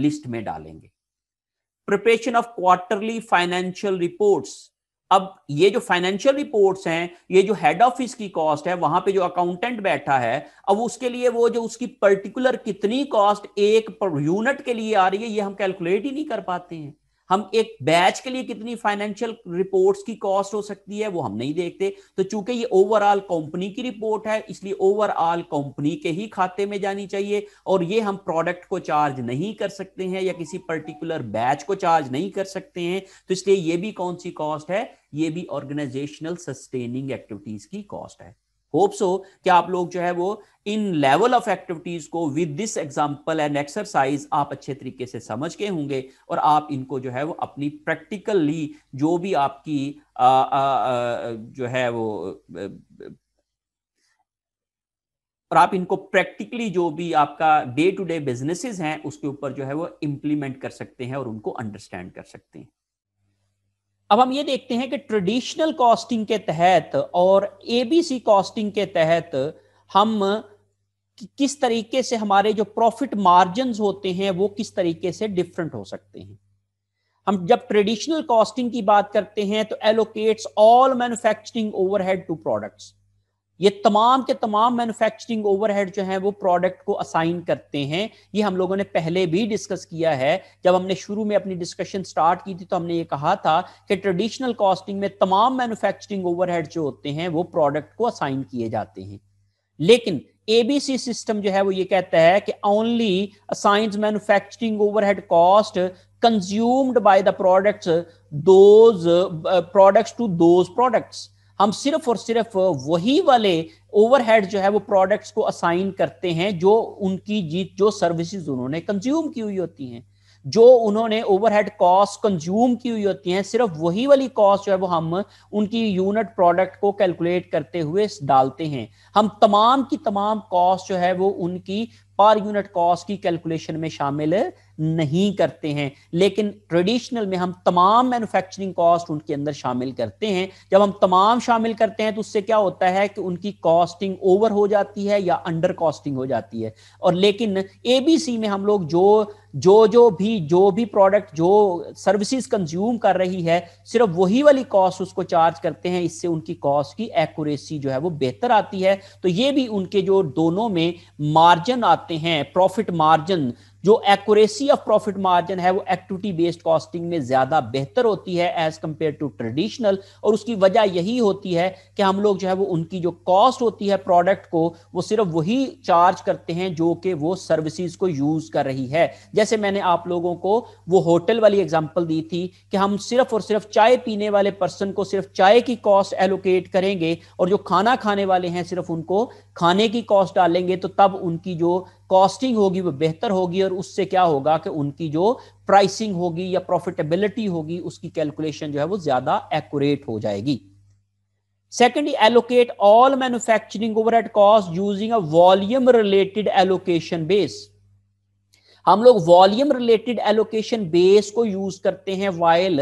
लिस्ट में डालेंगे preparation of quarterly financial reports अब ये जो फाइनेंशियल रिपोर्ट्स हैं ये जो हेड ऑफिस की कॉस्ट है वहां पे जो अकाउंटेंट बैठा है अब उसके लिए वो जो उसकी पर्टिकुलर कितनी कॉस्ट एक यूनिट के लिए आ रही है ये हम कैलकुलेट ही नहीं कर पाते हैं हम एक बैच के लिए कितनी फाइनेंशियल रिपोर्ट्स की कॉस्ट हो सकती है वो हम नहीं देखते तो चूंकि ये ओवरऑल कंपनी की रिपोर्ट है इसलिए ओवरऑल कंपनी के ही खाते में जानी चाहिए और ये हम प्रोडक्ट को चार्ज नहीं कर सकते हैं या किसी पर्टिकुलर बैच को चार्ज नहीं कर सकते हैं तो इसलिए ये भी कौन सी कॉस्ट है ये भी ऑर्गेनाइजेशनल सस्टेनिंग एक्टिविटीज की कॉस्ट है होप सो कि आप लोग जो है वो इन लेवल ऑफ एक्टिविटीज को with this example and exercise आप अच्छे तरीके से समझ के होंगे और आप इनको जो है वो अपनी प्रैक्टिकली जो भी आपकी आ, आ, आ, जो है वो और आप इनको प्रैक्टिकली जो भी आपका डे टू डे बिजनेसेस हैं उसके ऊपर जो है वो इम्प्लीमेंट कर सकते हैं और उनको अंडरस्टैंड कर सकते हैं अब हम ये देखते हैं कि ट्रेडिशनल कॉस्टिंग के तहत और एबीसी कॉस्टिंग के तहत हम किस तरीके से हमारे जो प्रॉफिट मार्जिन होते हैं वो किस तरीके से डिफरेंट हो सकते हैं हम जब ट्रेडिशनल कॉस्टिंग की बात करते हैं तो allocates all manufacturing overhead to products ये तमाम के तमाम मैन्युफैक्चरिंग ओवरहेड जो है वो प्रोडक्ट को असाइन करते हैं ये हम लोगों ने पहले भी डिस्कस किया है जब हमने शुरू में अपनी डिस्कशन स्टार्ट की थी तो हमने ये कहा था कि ट्रेडिशनल कॉस्टिंग में तमाम मैन्युफैक्चरिंग ओवरहेड जो होते हैं वो प्रोडक्ट को असाइन किए जाते हैं लेकिन एबीसी सिस्टम जो है वो ये कहता है कि only assigns manufacturing overhead cost consumed by the products those products to those products हम सिर्फ और सिर्फ वही वाले ओवरहेड जो है वो प्रोडक्ट्स को असाइन करते हैं जो उनकी जीत जो सर्विसेज उन्होंने कंज्यूम की हुई होती हैं जो उन्होंने ओवरहेड कॉस्ट कंज्यूम की हुई होती हैं सिर्फ वही वाली कॉस्ट जो है वो हम उनकी यूनिट प्रोडक्ट को कैलकुलेट करते हुए डालते हैं हम तमाम की तमाम कॉस्ट जो है वो उनकी पर यूनिट कॉस्ट की कैलकुलेशन में शामिल नहीं करते हैं लेकिन ट्रेडिशनल में हम तमाम मैन्युफैक्चरिंग कॉस्ट उनके अंदर शामिल करते हैं जब हम तमाम शामिल करते हैं तो उससे क्या होता है कि उनकी कॉस्टिंग ओवर हो जाती है या अंडर कॉस्टिंग हो जाती है और लेकिन एबीसी में हम लोग जो जो जो भी जो भी प्रोडक्ट जो सर्विसेज कंज्यूम कर रही है सिर्फ वही वाली कॉस्ट उसको चार्ज करते हैं इससे उनकी कॉस्ट की एक्यूरेसी जो है वो बेहतर आती है तो ये भी उनके जो दोनों में मार्जिन आते हैं प्रॉफिट मार्जिन जो एक्यूरेसी ऑफ प्रॉफिट मार्जिन है वो एक्टिविटी बेस्ड कॉस्टिंग में ज्यादा बेहतर होती है एज कंपेयर टू ट्रेडिशनल और उसकी वजह यही होती है कि हम लोग जो है वो उनकी जो कॉस्ट होती है प्रोडक्ट को वो सिर्फ वही चार्ज करते हैं जो कि वो सर्विसेज को यूज कर रही है जैसे मैंने आप लोगों को वो होटल वाली एग्जाम्पल दी थी कि हम सिर्फ और सिर्फ चाय पीने वाले पर्सन को सिर्फ चाय की कॉस्ट एलोकेट करेंगे और जो खाना खाने वाले हैं सिर्फ उनको खाने की कॉस्ट डालेंगे तो तब उनकी जो कॉस्टिंग होगी वो बेहतर होगी और उससे क्या होगा कि उनकी जो प्राइसिंग होगी या प्रॉफिटेबिलिटी होगी उसकी कैलकुलेशन जो है वो ज्यादा एक्यूरेट हो जाएगी secondly allocate all manufacturing overhead cost using a volume related allocation base हम लोग वॉल्यूम रिलेटेड एलोकेशन बेस को यूज करते हैं while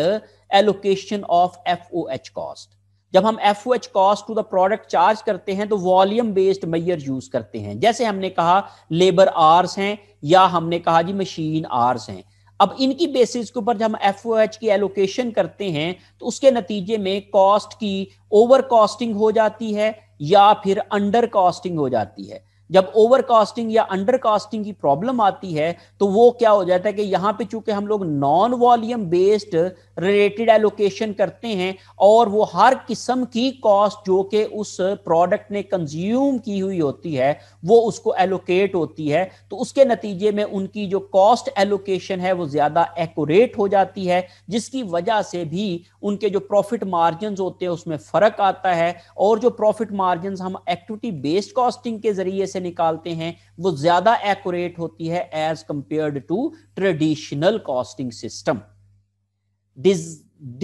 allocation of F O H cost जब हम F O H cost to the product charge करते हैं तो वॉल्यूम बेस्ड मैयर यूज करते हैं जैसे हमने कहा लेबर आर्स हैं या हमने कहा जी मशीन आर्स हैं अब इनकी बेसिस के ऊपर जब हम एफ ओ एच की एलोकेशन करते हैं तो उसके नतीजे में कॉस्ट की ओवर कॉस्टिंग हो जाती है या फिर अंडर कॉस्टिंग हो जाती है जब ओवर कास्टिंग या अंडर कास्टिंग की प्रॉब्लम आती है तो वो क्या हो जाता है कि यहाँ पे चूंकि हम लोग non volume based related allocation करते हैं और वो हर किस्म की कॉस्ट जो कि उस प्रोडक्ट ने कंज्यूम की हुई होती है वो उसको एलोकेट होती है तो उसके नतीजे में उनकी जो कॉस्ट एलोकेशन है वो ज़्यादा एकोरेट हो जाती है जिसकी वजह से भी उनके जो प्रॉफिट मार्जिन होते हैं उसमें फ़र्क आता है और जो प्रॉफिट मार्जिन हम एक्टिविटी बेस्ड कॉस्टिंग के जरिए से से निकालते हैं वो ज्यादा एक्यूरेट होती है as compared to traditional costing system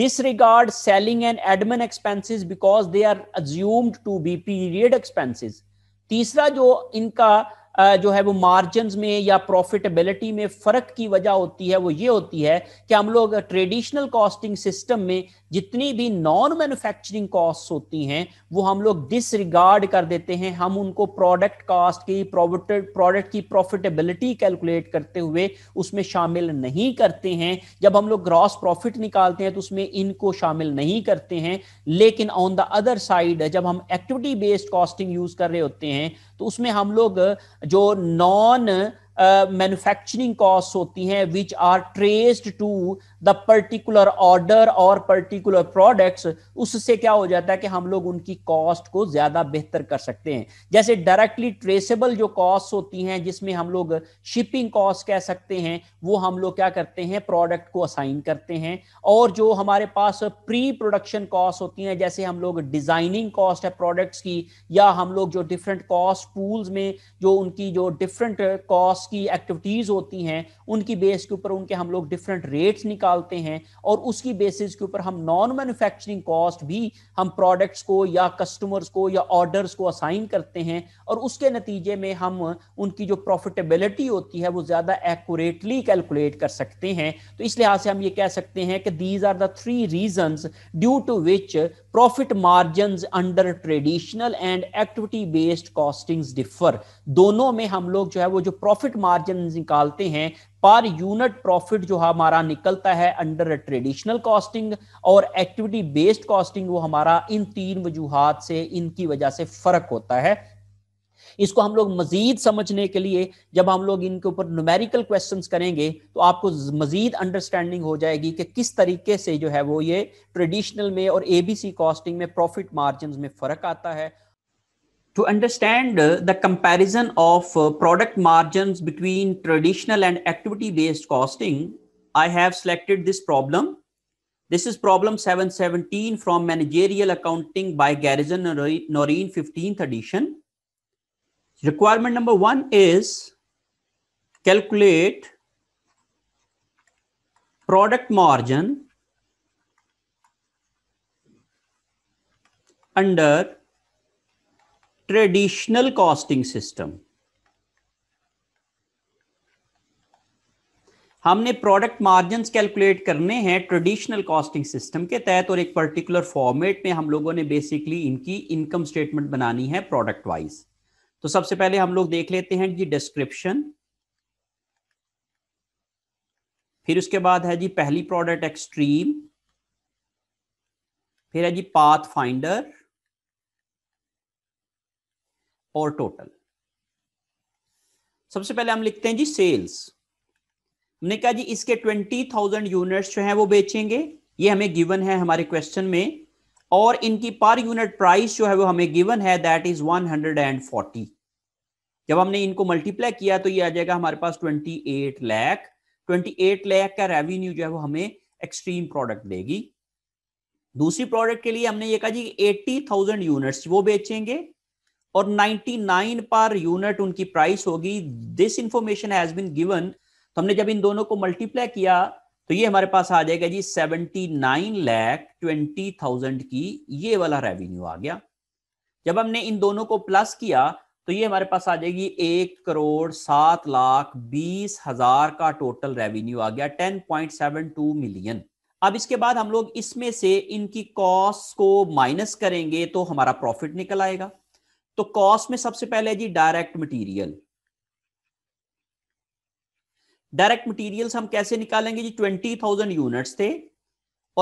disregard selling and admin expenses because they are assumed to be period expenses तीसरा जो इनका जो है वो मार्जिन में या प्रॉफिटेबिलिटी में फर्क की वजह होती है वो ये होती है कि हम लोग ट्रेडिशनल कॉस्टिंग सिस्टम में जितनी भी नॉन मैन्युफैक्चरिंग कॉस्ट होती हैं वो हम लोग डिसरिगार्ड कर देते हैं हम उनको प्रोडक्ट कॉस्ट की प्रोडक्ट की प्रॉफिटेबिलिटी कैलकुलेट करते हुए उसमें शामिल नहीं करते हैं जब हम लोग ग्रॉस प्रॉफिट निकालते हैं तो उसमें इनको शामिल नहीं करते हैं लेकिन ऑन द अदर साइड जब हम एक्टिविटी बेस्ड कॉस्टिंग यूज कर रहे होते हैं तो उसमें हम लोग जो नॉन मैन्युफैक्चरिंग कॉस्ट होती हैं which are traced to the particular order और पर्टिकुलर प्रोडक्ट्स उससे क्या हो जाता है कि हम लोग उनकी कॉस्ट को ज्यादा बेहतर कर सकते हैं जैसे डायरेक्टली ट्रेसेबल जो कॉस्ट होती हैं जिसमें हम लोग शिपिंग कॉस्ट कह सकते हैं वो हम लोग क्या करते हैं प्रोडक्ट को असाइन करते हैं और जो हमारे पास प्री प्रोडक्शन कॉस्ट होती हैं जैसे हम लोग डिजाइनिंग कॉस्ट है प्रोडक्ट्स की या हम लोग जो डिफरेंट कॉस्ट पूल्स में जो उनकी जो डिफरेंट कॉस्ट जॉब्स की एक्टिविटीज होती हैं उनकी बेस के ऊपर उनके हम लोग डिफरेंट रेट्स निकालते हैं और उसकी बेसिस के ऊपर हम नॉन मैन्युफैक्चरिंग कॉस्ट भी हम प्रोडक्ट्स को या कस्टमर्स को या ऑर्डर्स को असाइन करते हैं और उसके नतीजे में हम उनकी जो प्रॉफिटेबिलिटी होती है वो ज़्यादा एक्यूरेटली कैलकुलेट कर सकते हैं तो इस लिहाज से हम ये कह सकते हैं कि these are the three reason due to which profit margin under traditional and activity based costing differ दोनों में हम लोग जो है वो जो प्रॉफिट मार्जिन निकालते हैं पर यूनिट प्रॉफिट जो हमारा निकलता है अंडर ट्रेडिशनल कॉस्टिंग और एक्टिविटी बेस्ड कॉस्टिंग वो हमारा इन तीन वजूहत से इनकी वजह से फर्क होता है इसको हम लोग मजीद समझने के लिए जब हम लोग इनके ऊपर नुमेरिकल क्वेश्चन करेंगे तो आपको मजीद अंडरस्टैंडिंग हो जाएगी कि किस तरीके से जो है वो ये ट्रेडिशनल में और एबीसी कॉस्टिंग में प्रॉफिट मार्जिन में फर्क आता है to understand the comparison of product margins between traditional and activity based costing i have selected this problem this is problem 717 from managerial accounting by garrison noreen 15th edition requirement number one is calculate product margin under traditional costing system हमने product margin calculate करने हैं traditional costing system के तहत और एक particular format में हम लोगों ने बेसिकली इनकी इनकम स्टेटमेंट बनानी है प्रोडक्ट वाइज तो सबसे पहले हम लोग देख लेते हैं जी डिस्क्रिप्शन फिर उसके बाद है जी पहली प्रोडक्ट एक्सट्रीम फिर है जी पाथ फाइंडर और टोटल सबसे पहले हम लिखते हैं जी सेल्स हमने कहा जी इसके ट्वेंटी थाउजेंड यूनिट्स जो हैं वो बेचेंगे ये हमें गिवन है हमारे क्वेश्चन में और इनकी पर यूनिट प्राइस जो है वो हमें गिवन है that is one hundred and forty जब हमने इनको मल्टीप्लाई किया तो ये आ जाएगा हमारे पास 28 लाख 28 लाख का रेवेन्यू जो है वो हमें एक्सट्रीम प्रोडक्ट देगी दूसरी प्रोडक्ट के लिए हमने ये कहा जी 80,000 यूनिट्स वो बेचेंगे और 99 पर यूनिट उनकी प्राइस होगी this information has been given तो हमने जब इन दोनों को मल्टीप्लाई किया तो ये हमारे पास आ जाएगा जी 79 ट्वेंटी थाउजेंड की ये वाला रेवेन्यू आ गया जब हमने इन दोनों को प्लस किया तो ये हमारे पास आ जाएगी एक करोड़ सात लाख बीस हजार का टोटल रेवेन्यू आ गया ten point seven two million अब इसके बाद हम लोग इसमें से इनकी कॉस्ट को माइनस करेंगे तो हमारा प्रॉफिट निकल आएगा तो कॉस्ट में सबसे पहले जी डायरेक्ट मटेरियल डायरेक्ट मटेरियल्स हम कैसे निकालेंगे जी ट्वेंटी थाउजेंड यूनिट थे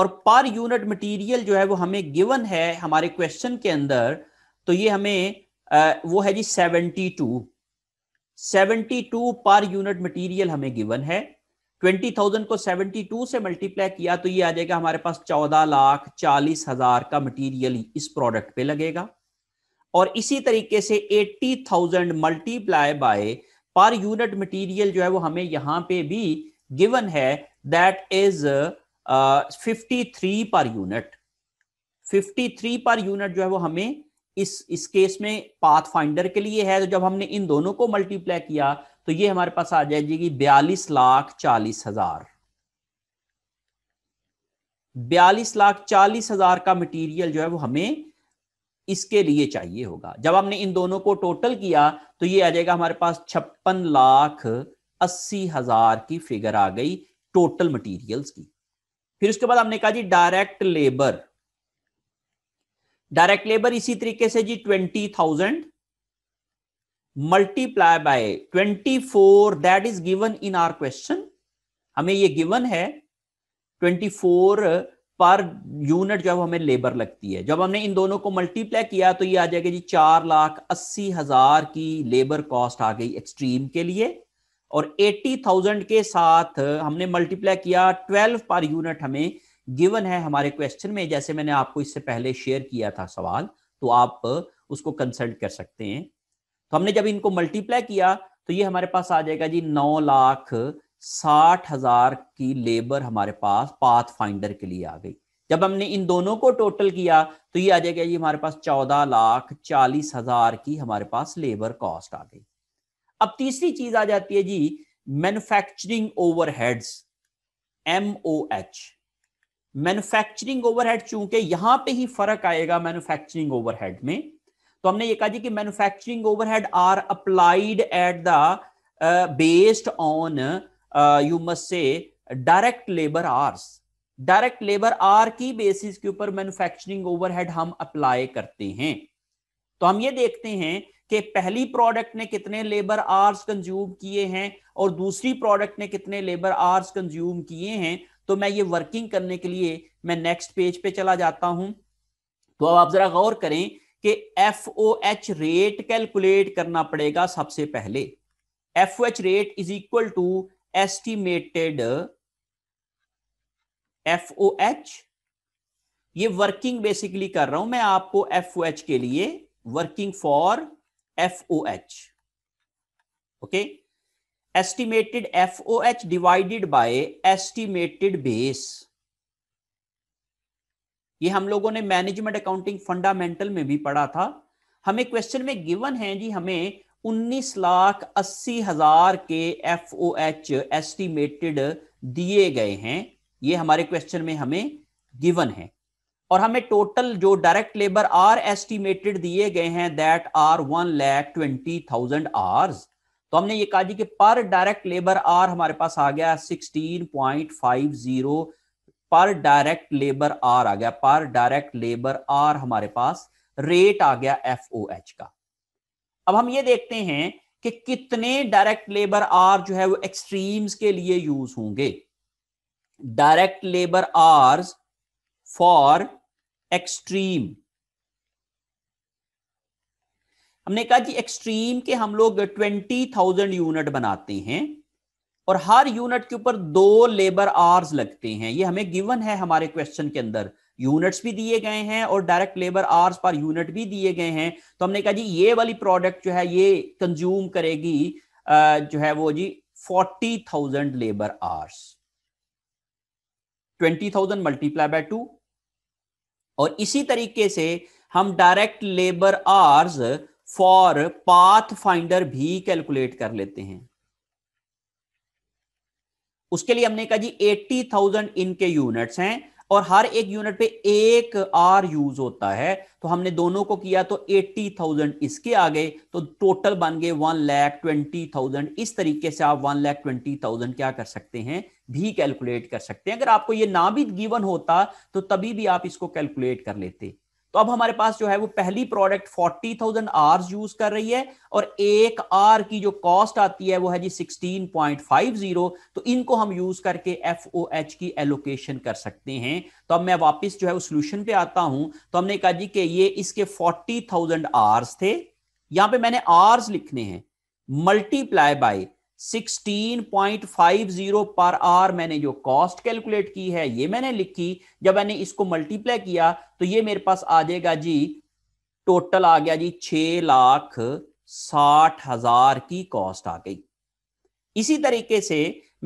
और पर यूनिट मटेरियल जो है वो हमें गिवन है हमारे क्वेश्चन के अंदर तो ये हमें वो है जी seventy two seventy two per unit material हमें गिवन है ट्वेंटी थाउजेंड को सेवेंटी टू से मल्टीप्लाई किया तो ये आ जाएगा हमारे पास चौदह लाख चालीस हजार का मटेरियल इस प्रोडक्ट पे लगेगा और इसी तरीके से eighty thousand multiply by per unit material जो है वो हमें यहां पे भी गिवन है that is fifty three per unit fifty three per unit जो है वो हमें इस इस केस में पाथ फाइंडर के लिए है तो जब हमने इन दोनों को मल्टीप्लाई किया तो ये हमारे पास आ जाएगी बयालीस लाख चालीस हजार बयालीस लाख चालीस हजार का मटेरियल जो है वो हमें इसके लिए चाहिए होगा जब हमने इन दोनों को टोटल किया तो ये आ जाएगा हमारे पास छप्पन लाख अस्सी हजार की फिगर आ गई टोटल मटीरियल की फिर उसके बाद हमने कहा जी डायरेक्ट लेबर डायरेक्ट लेबर इसी तरीके से जी twenty thousand multiply by twenty four that is given in our question हमें ये गिवन है ट्वेंटी फोर पर यूनिट जब हमें लेबर लगती है जब हमने इन दोनों को मल्टीप्लाई किया तो ये आ जाएगा जी चार लाख अस्सी हजार की लेबर कॉस्ट आ गई एक्सट्रीम के लिए और एट्टी थाउजेंड के साथ हमने मल्टीप्लाई किया ट्वेल्व पर यूनिट हमें गिवन है हमारे क्वेश्चन में जैसे मैंने आपको इससे पहले शेयर किया था सवाल तो आप उसको कंसल्ट कर सकते हैं तो हमने जब इनको मल्टीप्लाई किया तो ये हमारे पास आ जाएगा जी नौ लाख साठ हजार की लेबर हमारे पास पाथ फाइंडर के लिए आ गई जब हमने इन दोनों को टोटल किया तो ये आ जाएगा जी हमारे पास चौदह लाख चालीस हजार की हमारे पास लेबर कॉस्ट आ गई अब तीसरी चीज आ जाती है जी manufacturing overheads M O H manufacturing overhead चूंकि यहां पे ही फर्क आएगा मैन्युफैक्चरिंग ओवरहेड में तो हमने ये कहा जी कि manufacturing overhead are applied at the based on you must से direct labour hours direct labour hour की बेसिस के ऊपर मैन्युफैक्चरिंग ओवरहेड हम अप्लाई करते हैं तो हम ये देखते हैं कि पहली प्रोडक्ट ने कितने लेबर आर्स कंज्यूम किए हैं और दूसरी प्रोडक्ट ने कितने लेबर आर्स कंज्यूम किए हैं तो मैं ये वर्किंग करने के लिए मैं नेक्स्ट पेज पे चला जाता हूं तो अब आप जरा गौर करें कि F O H rate calculate करना पड़ेगा सबसे पहले F O H rate is equal to estimated F O H ये वर्किंग बेसिकली कर रहा हूं मैं आपको एफ ओ एच के लिए working for F O H okay estimated F O H divided by estimated base ये हम लोगों ने मैनेजमेंट अकाउंटिंग फंडामेंटल में भी पढ़ा था हमें क्वेश्चन में गिवन है जी हमें उन्नीस लाख अस्सी हजार के एफ ओ एच एस्टिमेटेड दिए गए हैं ये हमारे क्वेश्चन में हमें गिवन है और हमें टोटल जो डायरेक्ट लेबर आर एस्टिमेटेड दिए गए हैं that are one lakh twenty thousand hours तो हमने ये कहा जी कि पर डायरेक्ट लेबर आर हमारे पास आ गया 16.50 पर डायरेक्ट लेबर आर आ गया पर डायरेक्ट लेबर आर हमारे पास रेट आ गया एफ ओ एच का अब हम ये देखते हैं कि कितने डायरेक्ट लेबर आर जो है वो एक्सट्रीम्स के लिए यूज होंगे direct labour hour for Extreme हमने कहा जी एक्सट्रीम के हम लोग ट्वेंटी थाउजेंड यूनिट बनाते हैं और हर यूनिट के ऊपर दो लेबर आवर्स लगते हैं ये हमें गिवन है हमारे क्वेश्चन के अंदर यूनिट्स भी दिए गए हैं और direct labour hours per unit भी दिए गए हैं तो हमने कहा जी ये वाली प्रोडक्ट जो है ये कंज्यूम करेगी जो है वो जी forty thousand labour hours twenty thousand multiply by two और इसी तरीके से हम direct labour hours for Pathfinder भी कैलकुलेट कर लेते हैं उसके लिए हमने कहा जी 80,000 थाउजेंड इनके यूनिट्स हैं और हर एक यूनिट पे एक आर यूज होता है तो हमने दोनों को किया तो एट्टी थाउजेंड इसके आ गए तो टोटल बन गए वन लैख ट्वेंटी थाउजेंड इस तरीके से आप वन लैख ट्वेंटी थाउजेंड क्या कर सकते हैं भी कैलकुलेट कर सकते हैं अगर आपको ये ना भी गिवन होता तो तभी भी आप इसको कैलकुलेट कर लेते तो अब हमारे पास जो है वो पहली प्रोडक्ट 40,000 थाउजेंड आर यूज कर रही है और एक आर की जो कॉस्ट आती है वो है जी 16.50 तो इनको हम यूज करके एफ ओ एच की एलोकेशन कर सकते हैं तो अब मैं वापस जो है उस सोल्यूशन पे आता हूं तो हमने कहा जी कि ये इसके 40,000 थाउजेंड आर्स थे यहां पे मैंने आर्स लिखने हैं मल्टीप्लाई बाई 16.50 पर आर मैंने जो कॉस्ट कैलकुलेट की है ये मैंने लिखी जब मैंने इसको मल्टीप्लाई किया तो ये मेरे पास आ जाएगा जी टोटल आ गया जी छह लाख साठ हजार की कॉस्ट आ गई इसी तरीके से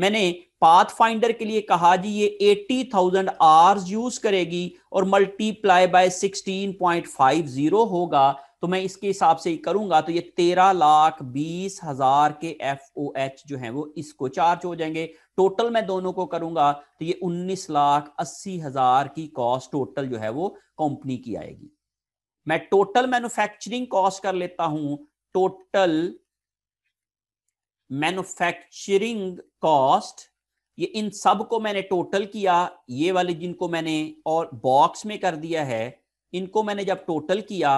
मैंने पाथ फाइंडर के लिए कहा जी ये एट्टी थाउजेंड आर्स यूज करेगी और मल्टीप्लाई बाय 16.50 होगा तो मैं इसके हिसाब से करूंगा तो ये तेरह लाख बीस हजार के एफ ओ एच जो है वो इसको चार्ज हो जाएंगे टोटल मैं दोनों को करूंगा तो ये उन्नीस लाख अस्सी हजार की कॉस्ट टोटल जो है वो कंपनी की आएगी मैं टोटल मैन्युफैक्चरिंग कॉस्ट कर लेता हूं टोटल मैन्युफैक्चरिंग कॉस्ट ये इन सब को मैंने टोटल किया ये वाले जिनको मैंने और बॉक्स में कर दिया है इनको मैंने जब टोटल किया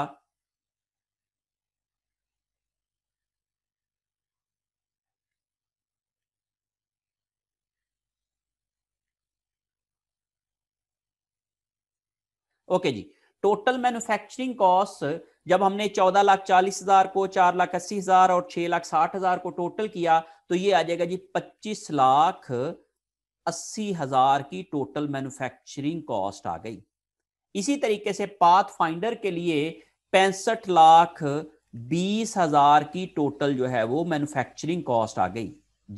ओके जी टोटल मैन्युफैक्चरिंग कॉस्ट जब हमने चौदह लाख चालीस हजार को चार लाख अस्सी हजार और छह लाख साठ हजार को टोटल किया तो ये आ जाएगा जी पच्चीस लाख अस्सी हजार की टोटल मैन्युफैक्चरिंग कॉस्ट आ गई इसी तरीके से पाथ फाइंडर के लिए पैंसठ लाख बीस हजार की टोटल जो है वो मैन्युफैक्चरिंग कॉस्ट आ गई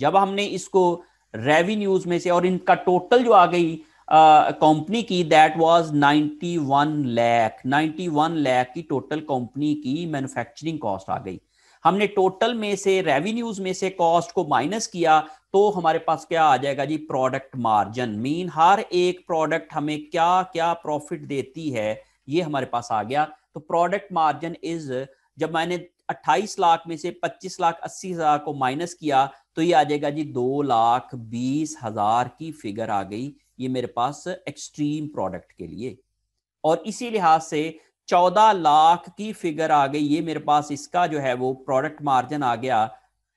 जब हमने इसको रेवेन्यूज में से और इनका टोटल जो आ गई कंपनी की दैट वाज 91 लाख 91 लाख की टोटल कंपनी की मैन्युफैक्चरिंग कॉस्ट आ गई हमने टोटल में से रेवेन्यूज में से कॉस्ट को माइनस किया तो हमारे पास क्या आ जाएगा जी प्रोडक्ट मार्जिन मीन हर एक प्रोडक्ट हमें क्या क्या प्रॉफिट देती है ये हमारे पास आ गया तो प्रोडक्ट मार्जिन इज जब मैंने 28 लाख में से 25 लाख अस्सी हजार को माइनस किया तो ये आ जाएगा जी दो लाख बीस हजार की फिगर आ गई ये मेरे पास एक्सट्रीम प्रोडक्ट के लिए और इसी लिहाज से चौदह लाख की फिगर आ गई ये मेरे पास इसका जो है वो प्रोडक्ट मार्जिन आ गया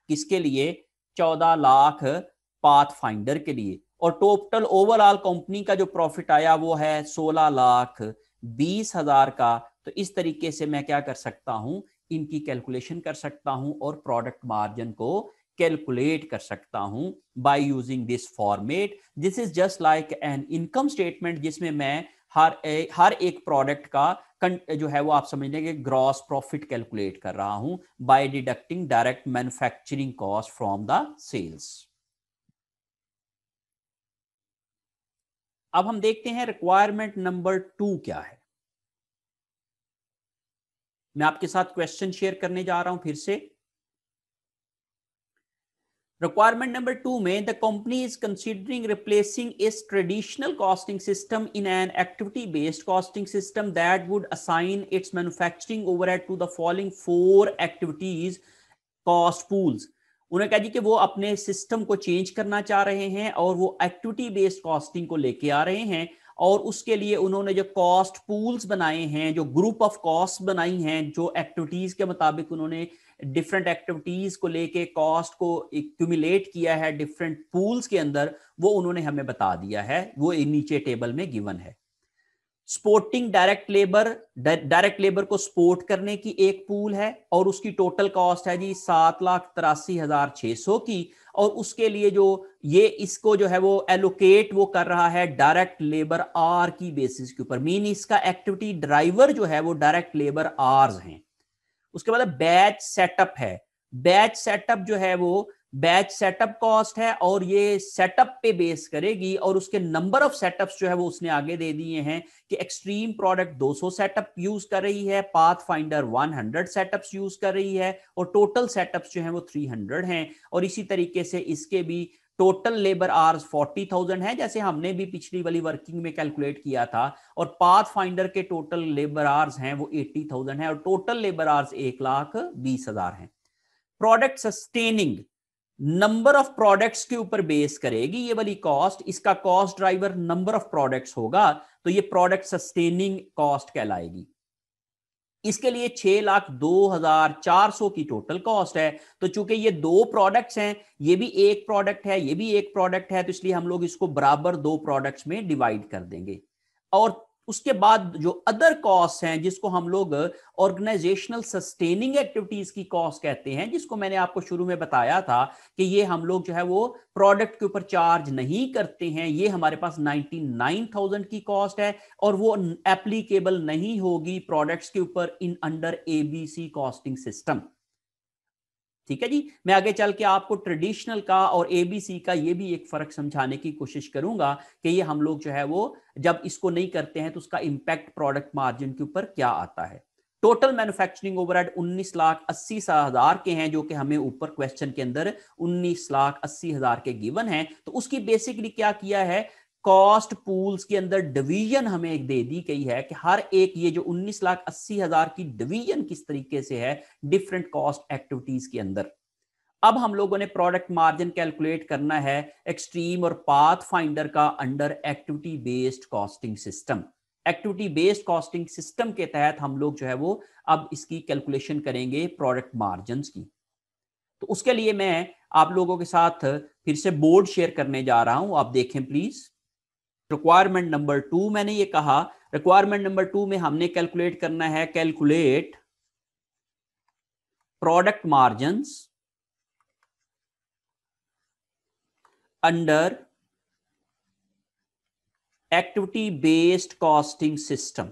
किसके लिए चौदह लाख पाथ फाइंडर के लिए और टोटल ओवरऑल कंपनी का जो प्रॉफिट आया वो है सोलह लाख बीस हजार का तो इस तरीके से मैं क्या कर सकता हूं इनकी कैलकुलेशन कर सकता हूं और प्रोडक्ट मार्जिन को कैलकुलेट कर सकता हूं by using this format this is just like an income statement जिसमें मैं हर ए, हर एक प्रोडक्ट का जो है वो आप समझ लेंगे ग्रॉस प्रॉफिट कैलकुलेट कर रहा हूं by deducting direct manufacturing cost from the sales अब हम देखते हैं रिक्वायरमेंट नंबर टू क्या है मैं आपके साथ क्वेश्चन शेयर करने जा रहा हूं फिर से Requirement number two में the company is considering replacing its traditional costing system in an activity-based costing system that would assign its manufacturing overhead to the following four activities cost pools. उन्होंने कहा जी कि वो अपने सिस्टम को change करना चाह रहे हैं और वो एक्टिविटी बेस्ड कॉस्टिंग को लेके आ रहे हैं और उसके लिए उन्होंने जो कॉस्ट पूल्स बनाए हैं जो ग्रुप ऑफ कॉस्ट बनाई हैं जो एक्टिविटीज के मुताबिक उन्होंने डिफरेंट एक्टिविटीज को लेके कॉस्ट को एक्यूमिलेट किया है डिफरेंट पूल्स के अंदर वो उन्होंने हमें बता दिया है वो नीचे टेबल में गिवन है supporting direct labour direct labour को स्पोर्ट करने की एक पूल है और उसकी टोटल कॉस्ट है जी सात लाख तिरासी हजार छह सौ की और उसके लिए जो ये इसको जो है वो एलोकेट वो कर रहा है डायरेक्ट लेबर आर की बेसिस के ऊपर मीन इसका एक्टिविटी ड्राइवर जो है वो डायरेक्ट लेबर आर्स हैं उसके बाद बैच सेटअप है बैच सेटअप जो है वो बैच सेटअप कॉस्ट है और ये सेटअप पे बेस करेगी और उसके नंबर ऑफ सेटअप्स जो है वो उसने आगे दे दिए हैं कि एक्सट्रीम प्रोडक्ट 200 सेटअप यूज कर रही है Pathfinder one setups use कर रही है और टोटल सेटअप्स जो है वो 300 हैं और इसी तरीके से इसके भी टोटल लेबर आवर्स 40,000 है जैसे हमने भी पिछली वाली वर्किंग में कैलकुलेट किया था और पाथ फाइंडर के टोटल लेबर आवर्स हैं वो 80,000 है और टोटल लेबर आवर्स एक लाख बीस हजार है product sustaining number of products के ऊपर बेस करेगी ये वाली कॉस्ट इसका cost driver number of products होगा तो ये प्रोडक्ट सस्टेनिंग कॉस्ट कहलाएगी इसके लिए छह लाख दो हजार चार सौ की टोटल कॉस्ट है तो चूंकि ये दो प्रोडक्ट्स हैं ये भी एक प्रोडक्ट है ये भी एक प्रोडक्ट है तो इसलिए हम लोग इसको बराबर दो प्रोडक्ट्स में डिवाइड कर देंगे और उसके बाद जो अदर कॉस्ट हैं जिसको हम लोग ऑर्गेनाइजेशनल सस्टेनिंग एक्टिविटीज की कॉस्ट कहते हैं जिसको मैंने आपको शुरू में बताया था कि ये हम लोग जो है वो प्रोडक्ट के ऊपर चार्ज नहीं करते हैं ये हमारे पास 99,000 की कॉस्ट है और वो एप्लीकेबल नहीं होगी प्रोडक्ट्स के ऊपर in under ABC costing system ठीक है जी मैं आगे चल के आपको ट्रेडिशनल का और एबीसी का ये भी एक फर्क समझाने की कोशिश करूंगा कि ये हम लोग जो है वो जब इसको नहीं करते हैं तो उसका इम्पैक्ट प्रोडक्ट मार्जिन के ऊपर क्या आता है टोटल मैन्युफैक्चरिंग ओवरहेड 19 लाख अस्सी हजार के हैं जो कि हमें ऊपर क्वेश्चन के अंदर 19 लाख अस्सी हजार के गिवन है तो उसकी बेसिकली क्या किया है कॉस्ट पूल्स के अंदर डिवीजन हमें एक दे दी गई है कि हर एक ये जो उन्नीस लाख अस्सी हजार की डिवीजन किस तरीके से है डिफरेंट कॉस्ट एक्टिविटीज के अंदर अब हम लोगों ने प्रोडक्ट मार्जिन कैलकुलेट करना है एक्सट्रीम और पाथ फाइंडर का under activity based costing system activity based costing system के तहत हम लोग जो है वो अब इसकी कैलकुलेशन करेंगे प्रोडक्ट मार्जिन की तो उसके लिए मैं आप लोगों के साथ फिर से बोर्ड शेयर करने जा रहा हूं आप देखें प्लीज रिक्वायरमेंट नंबर टू मैंने ये कहा रिक्वायरमेंट नंबर टू में हमने कैलकुलेट करना है calculate product margin under activity based costing system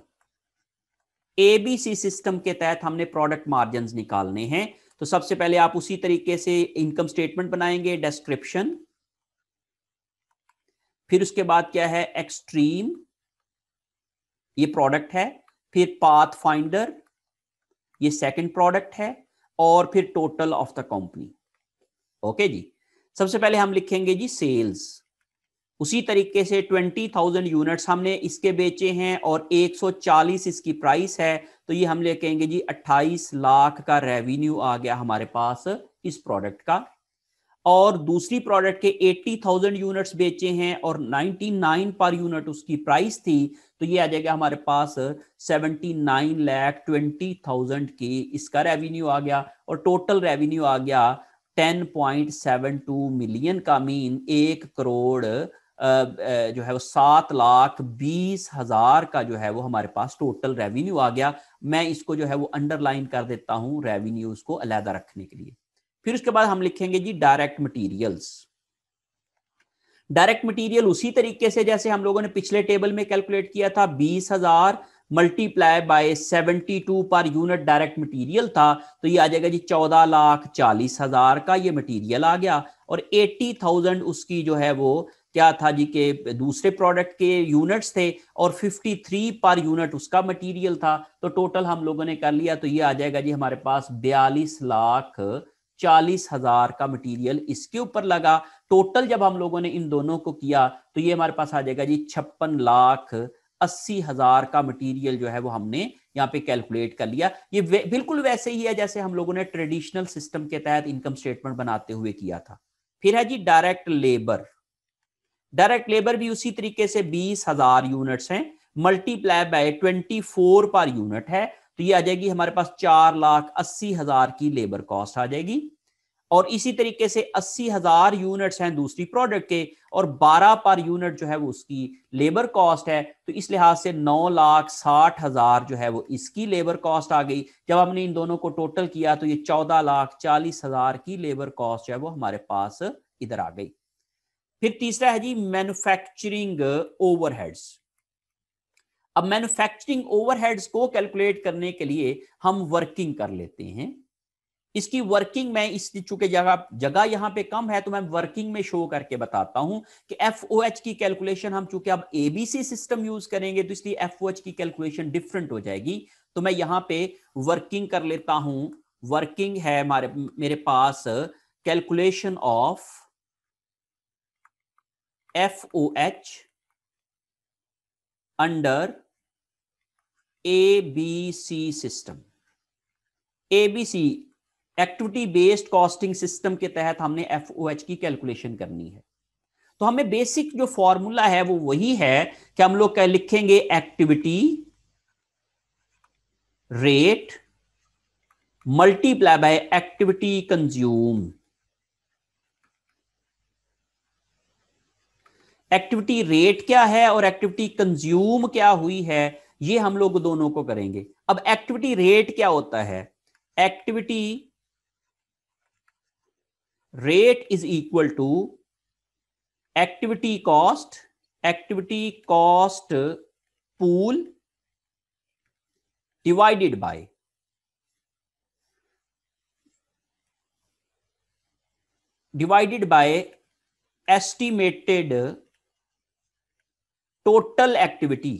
ABC system के तहत हमने प्रोडक्ट मार्जिन निकालने हैं तो सबसे पहले आप उसी तरीके से इनकम स्टेटमेंट बनाएंगे डिस्क्रिप्शन फिर उसके बाद क्या है एक्सट्रीम ये प्रोडक्ट है फिर पाथ फाइंडर ये सेकंड प्रोडक्ट है और फिर total of the company okay जी सबसे पहले हम लिखेंगे जी सेल्स उसी तरीके से 20,000 यूनिट्स हमने इसके बेचे हैं और 140 इसकी प्राइस है तो ये हम लिखेंगे जी 28 लाख का रेवेन्यू आ गया हमारे पास इस प्रोडक्ट का और दूसरी प्रोडक्ट के 80,000 यूनिट्स बेचे हैं और 99 पर यूनिट उसकी प्राइस थी तो ये आ जाएगा हमारे पास 79 लाख 20,000 की इसका रेवेन्यू आ गया और टोटल रेवेन्यू आ गया 10.72 मिलियन का मीन एक करोड़ जो है वो सात लाख बीस हजार का जो है वो हमारे पास टोटल रेवेन्यू आ गया मैं इसको जो है वो अंडरलाइन कर देता हूँ रेवेन्यू उसको अलहदा रखने के लिए फिर उसके बाद हम लिखेंगे जी डायरेक्ट मटेरियल्स डायरेक्ट मटेरियल उसी तरीके से जैसे हम लोगों ने पिछले टेबल में कैलकुलेट किया था बीस हजार multiply by two per unit direct material था तो ये आ जाएगा जी चौदह लाख चालीस हजार का ये मटेरियल आ गया और एट्टी थाउजेंड उसकी जो है वो क्या था जी के दूसरे प्रोडक्ट के यूनिट्स थे और फिफ्टी थ्री पर यूनिट उसका मटेरियल था तो टोटल हम लोगों ने कर लिया तो ये आ जाएगा जी हमारे पास बयालीस लाख चालीस हजार का मटेरियल इसके ऊपर लगा टोटल जब हम लोगों ने इन दोनों को किया तो ये हमारे पास आ जाएगा जी छप्पन लाख अस्सी हजार का मटेरियल जो है वो हमने यहाँ पे कैलकुलेट कर लिया ये वे, बिल्कुल वैसे ही है जैसे हम लोगों ने ट्रेडिशनल सिस्टम के तहत इनकम स्टेटमेंट बनाते हुए किया था फिर है जी डायरेक्ट लेबर डायरेक्ट लेबर भी उसी तरीके से बीस हजार यूनिट्स हैं multiply by twenty four per unit है तो ये आ जाएगी हमारे पास चार लाख अस्सी हजार की लेबर कॉस्ट आ जाएगी और इसी तरीके से अस्सी हजार यूनिट्स हैं दूसरी प्रोडक्ट के और बारह पर यूनिट जो है वो उसकी लेबर कॉस्ट है तो इस लिहाज से नौ लाख साठ हजार जो है वो इसकी लेबर कॉस्ट आ गई जब हमने इन दोनों को टोटल किया तो ये चौदह लाख चालीस हजार की लेबर कॉस्ट जो है वो हमारे पास इधर आ गई फिर तीसरा है जी मैन्युफैक्चरिंग ओवरहेड्स अब मैन्युफैक्चरिंग ओवरहेड्स को कैलकुलेट करने के लिए हम वर्किंग कर लेते हैं इसकी वर्किंग में इस चूंकि जगह जगह यहां पे कम है तो मैं वर्किंग में शो करके बताता हूं कि एफ ओ एच की कैलकुलेशन हम चूंकि अब एबीसी सिस्टम यूज करेंगे तो इसलिए एफ ओ एच की कैलकुलेशन डिफरेंट हो जाएगी तो मैं यहां पे वर्किंग कर लेता हूं वर्किंग है हमारे मेरे पास calculation of F O H under A B C system A B C activity based costing system के तहत हमने एफ ओ एच की कैलकुलेशन करनी है तो हमें बेसिक जो फॉर्मूला है वो वही है कि हम लोग लिखेंगे activity rate multiply by activity consume activity rate क्या है और एक्टिविटी कंज्यूम क्या हुई है ये हम लोग दोनों को करेंगे अब एक्टिविटी रेट क्या होता है activity rate is equal to activity cost activity cost pool divided by divided by estimated total activity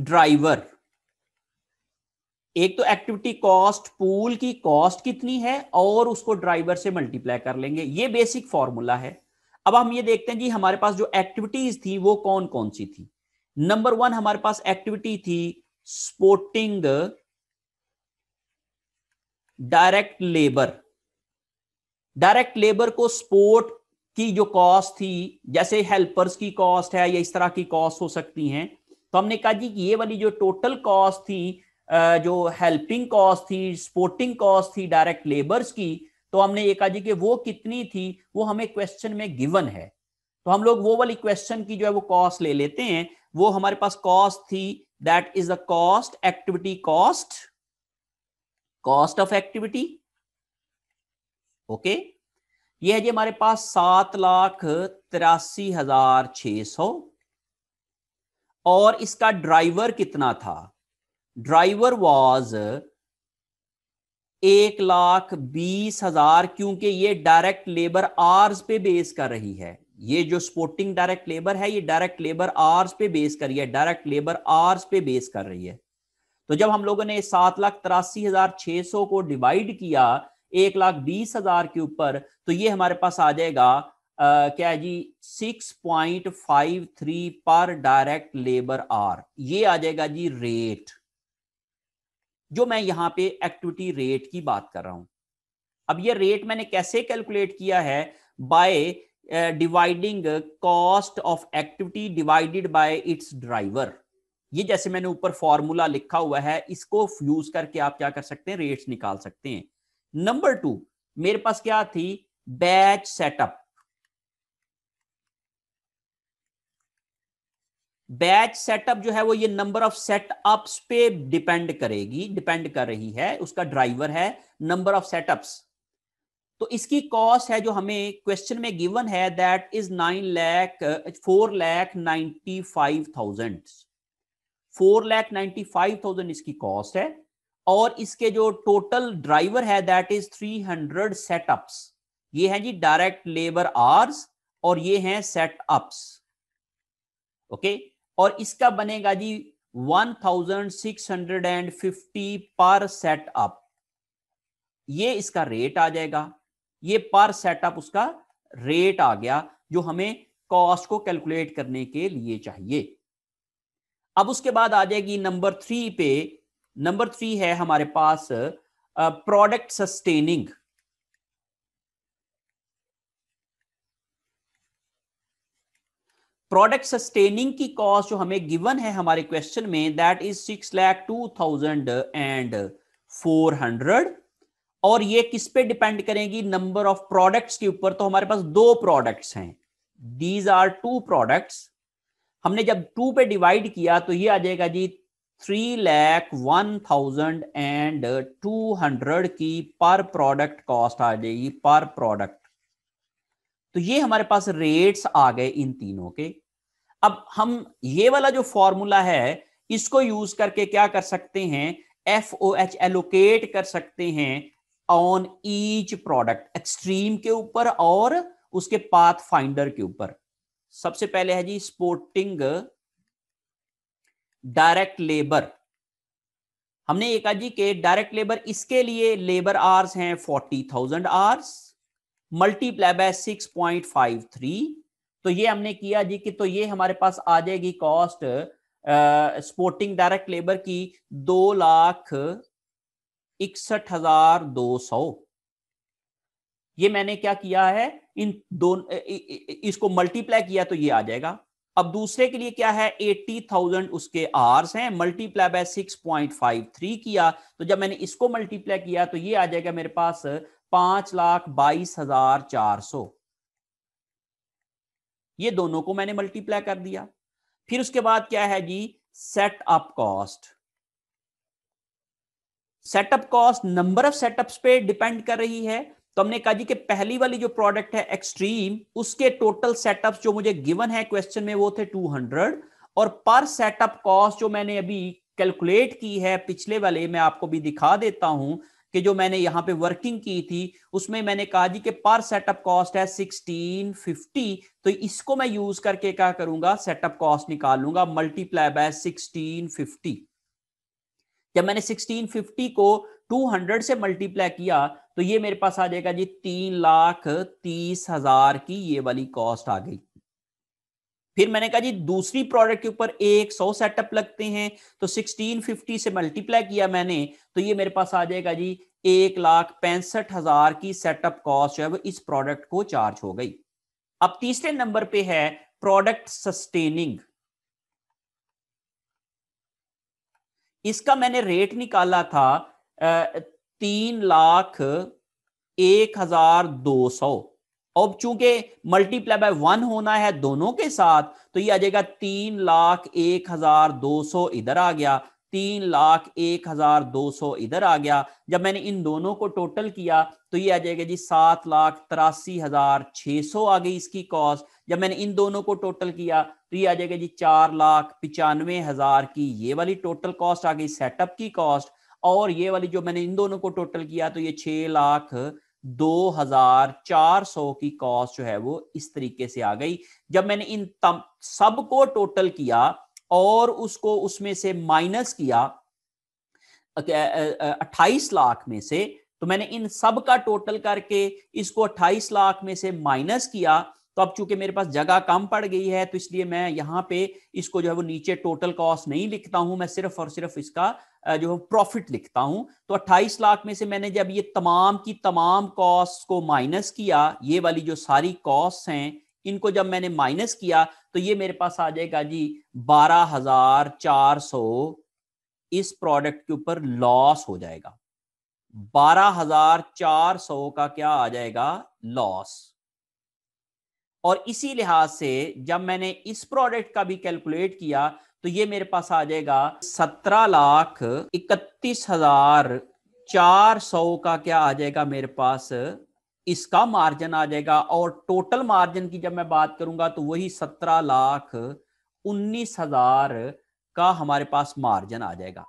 driver एक तो एक्टिविटी कॉस्ट पूल की कॉस्ट कितनी है और उसको ड्राइवर से मल्टीप्लाई कर लेंगे ये बेसिक फॉर्मूला है अब हम ये देखते हैं जी हमारे पास जो एक्टिविटीज थी वो कौन कौन सी थी नंबर वन हमारे पास एक्टिविटी थी sporting direct labour direct labour को स्पोर्ट की जो कॉस्ट थी जैसे हेल्पर्स की कॉस्ट है या इस तरह की कॉस्ट हो सकती हैं तो हमने कहा जी ये वाली जो टोटल कॉस्ट थी जो हेल्पिंग कॉस्ट थी सपोर्टिंग कॉस्ट थी डायरेक्ट लेबर्स की तो हमने ये कहा जी कि वो कितनी थी वो हमें क्वेश्चन में गिवन है तो हम लोग वो वाली क्वेश्चन की जो है वो कॉस्ट ले लेते हैं वो हमारे पास कॉस्ट थी that is the cost activity cost cost of activity okay ये है जी हमारे पास सात लाख तिरासी हजार छ सौ और इसका ड्राइवर कितना था ड्राइवर वॉज एक लाख बीस हजार क्योंकि ये डायरेक्ट लेबर आर्स पे बेस कर रही है ये जो स्पोर्टिंग डायरेक्ट लेबर है ये डायरेक्ट लेबर आर्स पे बेस कर रही है डायरेक्ट लेबर आर्स पे बेस कर रही है तो जब हम लोगों ने सात लाख तिरासी हजार छह सौ को डिवाइड किया एक लाख बीस हजार के ऊपर तो ये हमारे पास आ जाएगा क्या है जी three per direct labour hour ये आ जाएगा जी रेट जो मैं यहां पे एक्टिविटी रेट की बात कर रहा हूं अब ये रेट मैंने कैसे कैलकुलेट किया है by dividing cost of activity divided by its driver ये जैसे मैंने ऊपर फॉर्मूला लिखा हुआ है इसको यूज करके आप क्या कर सकते हैं रेट्स निकाल सकते हैं नंबर टू मेरे पास क्या थी बैच सेटअप बैच सेटअप जो है वो ये नंबर ऑफ सेटअप्स पे डिपेंड करेगी डिपेंड कर रही है उसका ड्राइवर है नंबर ऑफ सेटअप्स तो इसकी कॉस्ट है जो हमें क्वेश्चन में गिवन है that is nine lakh four lakh ninety five thousand four lakh ninety five thousand इसकी कॉस्ट है और इसके जो टोटल ड्राइवर है that is three hundred setups ये है जी डायरेक्ट लेबर आर्स और ये हैं सेटअप्स ओके okay? और इसका बनेगा जी 1650 पर सेटअप ये इसका रेट आ जाएगा ये पर सेटअप उसका रेट आ गया जो हमें कॉस्ट को कैलकुलेट करने के लिए चाहिए अब उसके बाद आ जाएगी नंबर थ्री पे नंबर थ्री है हमारे पास product uh, sustaining product sustaining की कॉस्ट जो हमें गिवन है हमारे क्वेश्चन में that is six lakh two thousand and four hundred और ये किस पे डिपेंड करेगी नंबर ऑफ प्रोडक्ट्स के ऊपर तो हमारे पास दो प्रोडक्ट्स हैं दीज आर टू प्रोडक्ट्स हमने जब टू पे डिवाइड किया तो ये आ जाएगा जी three lakh one thousand and two hundred की पर प्रोडक्ट कॉस्ट आ जाएगी पर प्रोडक्ट तो ये हमारे पास रेट्स आ गए इन तीनों के okay? अब हम ये वाला जो फॉर्मूला है इसको यूज करके क्या कर सकते हैं एफ ओ एच एलोकेट कर सकते हैं ऑन ईच प्रोडक्ट एक्सट्रीम के ऊपर और उसके पाथ फाइंडर के ऊपर सबसे पहले है जी स्पोर्टिंग डायरेक्ट लेबर हमने ये कहा जी के डायरेक्ट लेबर इसके लिए लेबर आवर्स हैं forty thousand hours multiply by six point five three तो ये हमने किया जी कि तो ये हमारे पास आ जाएगी कॉस्ट स्पोर्टिंग डायरेक्ट लेबर की दो लाख इकसठ हजार दो सौ ये मैंने क्या किया है इन दो इसको मल्टीप्लाई किया तो ये आ जाएगा अब दूसरे के लिए क्या है एट्टी थाउजेंड उसके आर्स हैं multiply by six point five three किया तो जब मैंने इसको मल्टीप्लाई किया तो ये आ जाएगा मेरे पास पांच लाख बाईस हजार चार सौ ये दोनों को मैंने मल्टीप्लाई कर दिया फिर उसके बाद क्या है जी setup cost setup cost number of setups पे डिपेंड कर रही है तो हमने कहा जी कि पहली वाली जो प्रोडक्ट है एक्सट्रीम उसके टोटल सेटअप्स जो मुझे गिवन है क्वेश्चन में वो थे 200 और पर सेटअप कॉस्ट जो मैंने अभी कैलकुलेट की है पिछले वाले मैं आपको भी दिखा देता हूं कि जो मैंने यहां पे वर्किंग की थी उसमें मैंने कहा जी कि पर सेटअप कॉस्ट है 1650 तो इसको मैं यूज करके क्या करूंगा सेटअप कॉस्ट निकाल लूंगा मल्टीप्लाई बाय 1650 जब मैंने 1650 को 200 से मल्टीप्लाई किया तो ये मेरे पास आ जाएगा जी तीन लाख तीस हजार की ये वाली कॉस्ट आ गई फिर मैंने कहा जी दूसरी प्रोडक्ट के ऊपर एक सौ सेटअप लगते हैं तो सिक्सटीन फिफ्टी से मल्टीप्लाई किया मैंने तो ये मेरे पास आ जाएगा जी एक लाख पैंसठ हजार की सेटअप कॉस्ट जो है वो इस प्रोडक्ट को चार्ज हो गई अब तीसरे नंबर पे है प्रोडक्ट सस्टेनिंग इसका मैंने रेट निकाला था तीन लाख एक हजार दो सौ अब चूंकि मल्टीप्लाई बाय वन होना है दोनों के साथ तो ये आ जाएगा तीन लाख एक हजार दो सौ इधर आ गया तीन लाख एक हजार दो सौ इधर आ गया जब मैंने इन दोनों को टोटल किया तो ये आ जाएगा जी सात लाख तिरासी हजार छह सौ आ गई इसकी कॉस्ट जब मैंने इन दोनों को टोटल किया तो ये आ जाएगा जी चार लाख पिचानवे हजार की ये वाली टोटल कॉस्ट आ गई सेटअप की कॉस्ट और ये वाली जो मैंने इन दोनों को टोटल किया तो ये छह लाख 2400 की कॉस्ट जो है वो इस तरीके से आ गई जब मैंने इन सब को टोटल किया और उसको उसमें से माइनस किया 28 लाख में से तो मैंने इन सब का टोटल करके इसको 28 लाख में से माइनस किया तो अब चूंकि मेरे पास जगह कम पड़ गई है तो इसलिए मैं यहाँ पे इसको जो है वो नीचे टोटल कॉस्ट नहीं लिखता हूं मैं सिर्फ और सिर्फ इसका जो है प्रॉफिट लिखता हूं तो 28 लाख में से मैंने जब ये तमाम की तमाम कॉस्ट को माइनस किया ये वाली जो सारी कॉस्ट हैं इनको जब मैंने माइनस किया तो ये मेरे पास आ जाएगा जी बारह हजार चार सौ इस प्रोडक्ट के ऊपर लॉस हो जाएगा बारह हजार चार सौ का क्या आ जाएगा लॉस और इसी लिहाज से जब मैंने इस प्रोडक्ट का भी कैलकुलेट किया तो ये मेरे पास आ जाएगा सत्रह लाख इकतीस हजार चार सौ का क्या आ जाएगा मेरे पास इसका मार्जिन आ जाएगा और टोटल मार्जिन की जब मैं बात करूंगा तो वही सत्रह लाख उन्नीस हजार का हमारे पास मार्जिन आ जाएगा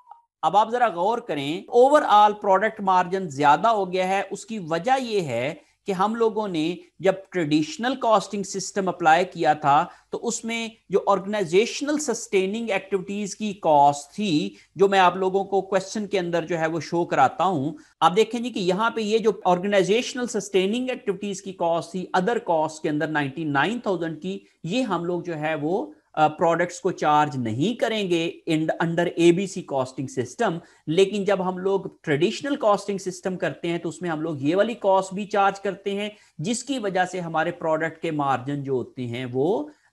अब आप जरा गौर करें ओवरऑल प्रोडक्ट मार्जिन ज्यादा हो गया है उसकी वजह यह है कि हम लोगों ने जब ट्रेडिशनल कॉस्टिंग सिस्टम अप्लाई किया था तो उसमें जो ऑर्गेनाइजेशनल सस्टेनिंग एक्टिविटीज की कॉस्ट थी जो मैं आप लोगों को क्वेश्चन के अंदर जो है वो शो कराता हूं आप देखें जी कि यहां पे ये जो ऑर्गेनाइजेशनल सस्टेनिंग एक्टिविटीज की कॉस्ट थी अदर कॉस्ट के अंदर नाइनटी की ये हम लोग जो है वो प्रोडक्ट्स को चार्ज नहीं करेंगे in under ABC costing system लेकिन जब हम लोग ट्रेडिशनल कॉस्टिंग सिस्टम करते हैं तो उसमें हम लोग ये वाली कॉस्ट भी चार्ज करते हैं जिसकी वजह से हमारे प्रोडक्ट के मार्जिन जो होते हैं वो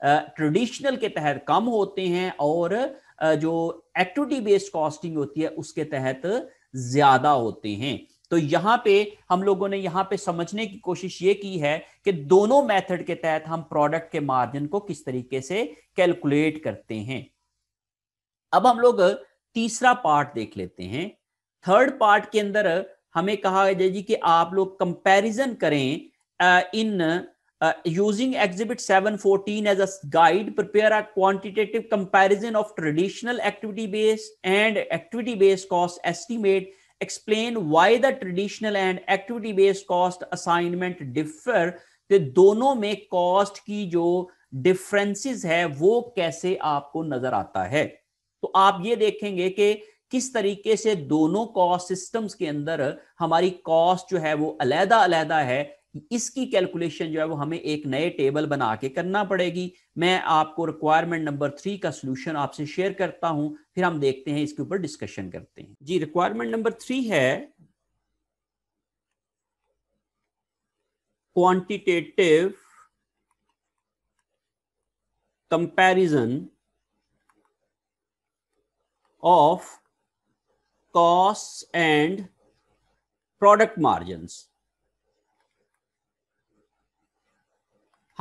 ट्रेडिशनल के तहत कम होते हैं और जो एक्टिविटी बेस्ड कॉस्टिंग होती है उसके तहत ज्यादा होते हैं तो यहां पे हम लोगों ने यहां पे समझने की कोशिश ये की है कि दोनों मेथड के तहत हम प्रोडक्ट के मार्जिन को किस तरीके से कैलकुलेट करते हैं अब हम लोग तीसरा पार्ट देख लेते हैं थर्ड पार्ट के अंदर हमें कहा जाए जी कि आप लोग कंपैरिजन करें in using exhibit 714 as a guide prepare a quantitative comparison of traditional activity based and activity based cost estimate explain why the traditional and activity based cost assignment differ तो दोनों में कॉस्ट की जो differences है वो कैसे आपको नजर आता है तो आप ये देखेंगे कि किस तरीके से दोनों कॉस्ट सिस्टम्स के अंदर हमारी कॉस्ट जो है वो अलहदा अलहदा है इसकी कैलकुलेशन जो है वो हमें एक नए टेबल बना के करना पड़ेगी मैं आपको रिक्वायरमेंट नंबर थ्री का सोल्यूशन आपसे शेयर करता हूं फिर हम देखते हैं इसके ऊपर डिस्कशन करते हैं जी रिक्वायरमेंट नंबर थ्री है quantitative comparison of cost and product margins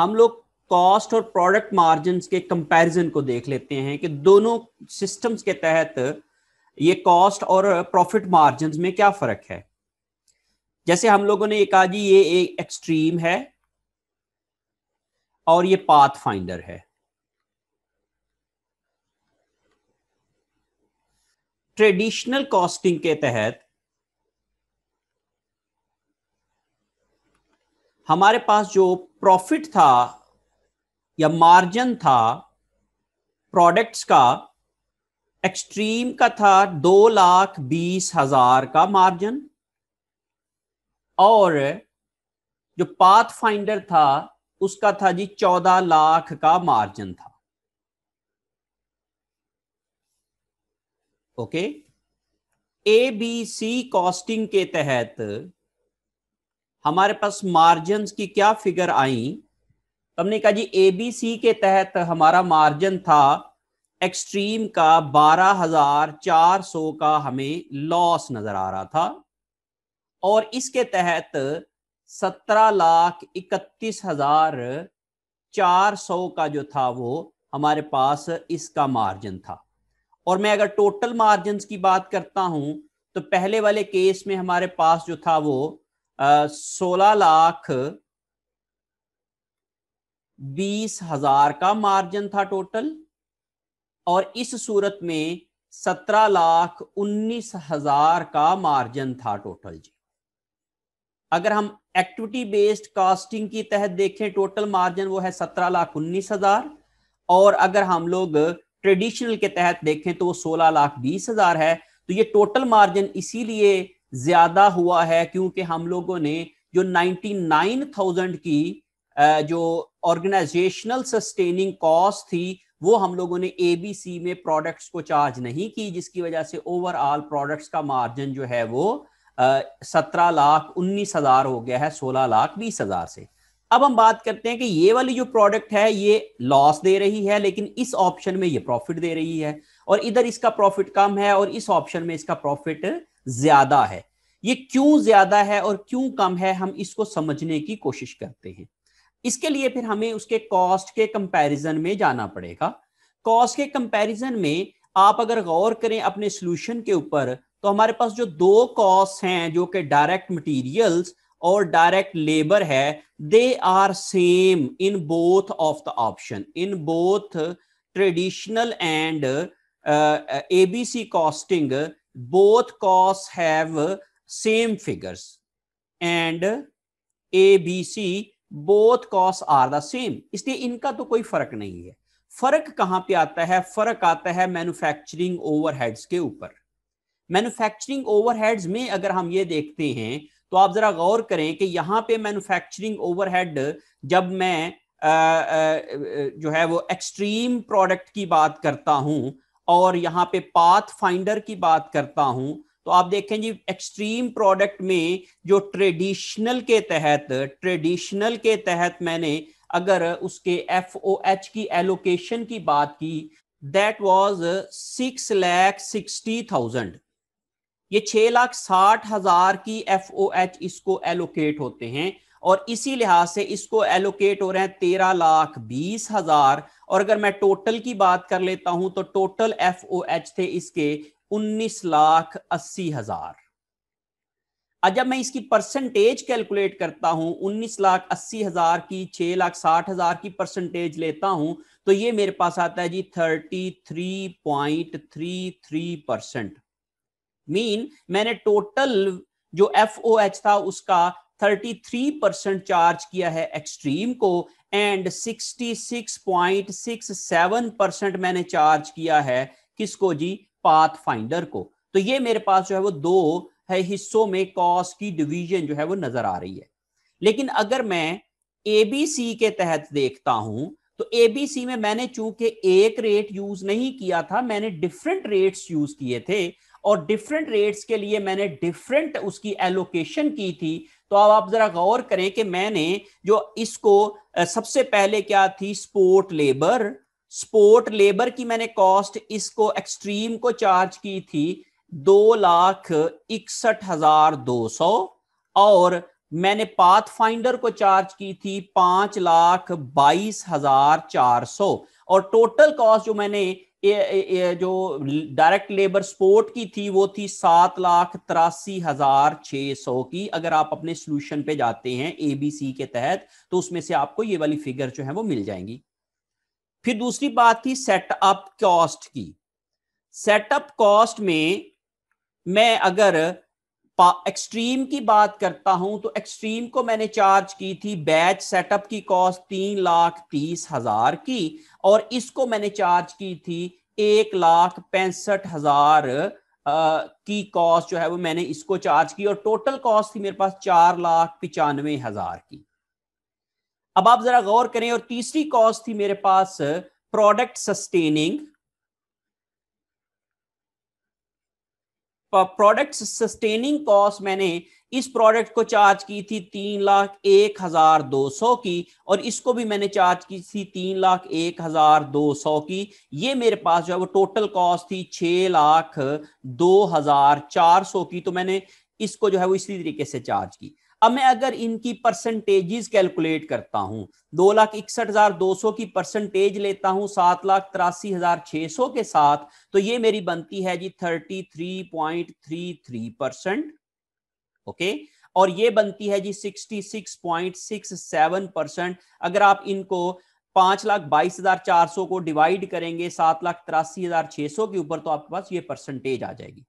हम लोग कॉस्ट और प्रोडक्ट मार्जिन के कंपैरिजन को देख लेते हैं कि दोनों सिस्टम्स के तहत ये कॉस्ट और प्रॉफिट मार्जिन में क्या फर्क है जैसे हम लोगों ने कहा जी ये एक एक्सट्रीम है और ये पाथ फाइंडर है ट्रेडिशनल कॉस्टिंग के तहत हमारे पास जो प्रॉफिट था या मार्जिन था प्रोडक्ट्स का एक्सट्रीम का था दो लाख बीस हजार का मार्जिन और जो पाथ फाइंडर था उसका था जी चौदह लाख का मार्जिन था okay A B C costing के तहत हमारे पास मार्जिन की क्या फिगर आई हमने कहा जी ए बी सी के तहत हमारा मार्जिन था एक्सट्रीम का बारह हजार चार सौ का हमें लॉस नजर आ रहा था और इसके तहत सत्रह लाख इकतीस हजार चार सौ का जो था वो हमारे पास इसका मार्जिन था और मैं अगर टोटल मार्जिन की बात करता हूं तो पहले वाले केस में हमारे पास जो था वो सोलह लाख बीस हजार का मार्जिन था टोटल और इस सूरत में सत्रह लाख उन्नीस हजार का मार्जिन था टोटल जी अगर हम एक्टिविटी बेस्ड कास्टिंग की तहत देखें टोटल मार्जिन वो है सत्रह लाख उन्नीस हजार और अगर हम लोग ट्रेडिशनल के तहत देखें तो वो सोलह लाख बीस हजार है तो ये टोटल मार्जिन इसीलिए ज्यादा हुआ है क्योंकि हम लोगों ने जो 99,000 की जो ऑर्गेनाइजेशनल सस्टेनिंग कॉस्ट थी वो हम लोगों ने एबीसी में प्रोडक्ट्स को चार्ज नहीं की जिसकी वजह से ओवरऑल प्रोडक्ट्स का मार्जिन जो है वो सत्रह लाख उन्नीस हजार हो गया है सोलह लाख बीस हजार से अब हम बात करते हैं कि ये वाली जो प्रोडक्ट है ये लॉस दे रही है लेकिन इस ऑप्शन में ये प्रॉफिट दे रही है और इधर इसका प्रॉफिट कम है और इस ऑप्शन में इसका प्रॉफिट ज्यादा है ये क्यों ज्यादा है और क्यों कम है हम इसको समझने की कोशिश करते हैं इसके लिए फिर हमें उसके कॉस्ट के कंपैरिजन में जाना पड़ेगा कॉस्ट के कंपैरिजन में आप अगर गौर करें अपने सोल्यूशन के ऊपर तो हमारे पास जो दो कॉस्ट हैं जो कि डायरेक्ट मटेरियल्स और डायरेक्ट लेबर है they are same in both of the option in both traditional and ABC costing both costs have same figures and a b c both costs are the same इसलिए इनका तो कोई फर्क नहीं है फर्क कहाँ पे आता है फर्क आता है मैन्युफैक्चरिंग ओवरहेड्स के ऊपर मैन्युफैक्चरिंग ओवरहेड्स में अगर हम ये देखते हैं तो आप जरा गौर करें कि यहाँ पे मैन्युफैक्चरिंग ओवरहेड जब मैं आ, आ, जो है वो एक्सट्रीम प्रोडक्ट की बात करता हूं और यहाँ पे पाथ फाइंडर की बात करता हूं तो आप देखें जी एक्सट्रीम प्रोडक्ट में जो ट्रेडिशनल के तहत ट्रेडिशनल के तहत मैंने अगर उसके एफ ओ एच की एलोकेशन की बात की that was six lakh sixty thousand ये छह लाख साठ हजार की एफ ओ एच इसको एलोकेट होते हैं और इसी लिहाज से इसको एलोकेट हो रहे हैं तेरह लाख बीस हजार और अगर मैं टोटल की बात कर लेता हूं तो टोटल एफ ओ एच थे इसके उन्नीस लाख अस्सी हजार आज जब मैं इसकी परसेंटेज कैलकुलेट करता हूं उन्नीस लाख अस्सी हजार की छह लाख साठ हजार की परसेंटेज लेता हूं तो ये मेरे पास आता है जी thirty three point three three percent mean मैंने टोटल जो एफ ओ एच था उसका 33 परसेंट चार्ज किया है एक्सट्रीम को एंड 66.67 परसेंट मैंने चार्ज किया है किसको जी पाथ फाइंडर को तो ये मेरे पास जो है वो दो है हिस्सों में कॉस की डिवीजन जो है वो नजर आ रही है लेकिन अगर मैं ए बी सी के तहत देखता हूं तो ए बी सी में मैंने चूंकि एक रेट यूज नहीं किया था मैंने डिफरेंट रेट्स यूज किए थे और डिफरेंट रेट्स के लिए मैंने डिफरेंट उसकी एलोकेशन की थी तो अब आप जरा गौर करें कि मैंने जो इसको सबसे पहले क्या थी स्पोर्ट लेबर स्पोर्ट लेबर की मैंने कॉस्ट इसको एक्सट्रीम को चार्ज की थी दो लाख इकसठ हजार दो सौ और मैंने पाथ फाइंडर को चार्ज की थी पांच लाख बाईस हजार चार सौ और टोटल कॉस्ट जो मैंने ए, ए, जो डायरेक्ट लेबर सपोर्ट की थी वो थी सात लाख तिरासी हजार छह सौ की अगर आप अपने सॉल्यूशन पे जाते हैं ए बी सी के तहत तो उसमें से आपको ये वाली फिगर जो है वो मिल जाएंगी फिर दूसरी बात थी सेटअप कॉस्ट की सेटअप कॉस्ट में मैं अगर एक्सट्रीम की बात करता हूं तो एक्सट्रीम को मैंने चार्ज की थी बैच सेटअप की कॉस्ट तीन लाख तीस हजार की और इसको मैंने चार्ज की थी एक लाख पैंसठ हजार की कॉस्ट जो है वो मैंने इसको चार्ज की और टोटल कॉस्ट थी मेरे पास चार लाख पिचानवे हजार की अब आप जरा गौर करें और तीसरी कॉस्ट थी मेरे पास product sustaining product sustaining cost मैंने इस प्रोडक्ट को चार्ज की थी तीन लाख एक हजार दो सौ की और इसको भी मैंने चार्ज की थी तीन लाख एक हजार दो सौ की ये मेरे पास जो है वो टोटल कॉस्ट थी छ लाख दो हजार चार सौ की तो मैंने इसको जो है वो इसी तरीके से चार्ज की अब मैं अगर इनकी परसेंटेजेस कैलकुलेट करता हूं दो लाख इकसठ हजार दो सौ की परसेंटेज लेता हूं सात लाख तिरासी हजार छह सौ के साथ तो ये मेरी बनती है जी thirty three point three three percent okay और ये बनती है जी sixty six point six seven percent अगर आप इनको पांच लाख बाईस हजार चार सौ को डिवाइड करेंगे सात लाख तिरासी हजार छह सौ के ऊपर तो आपके पास ये परसेंटेज आ जाएगी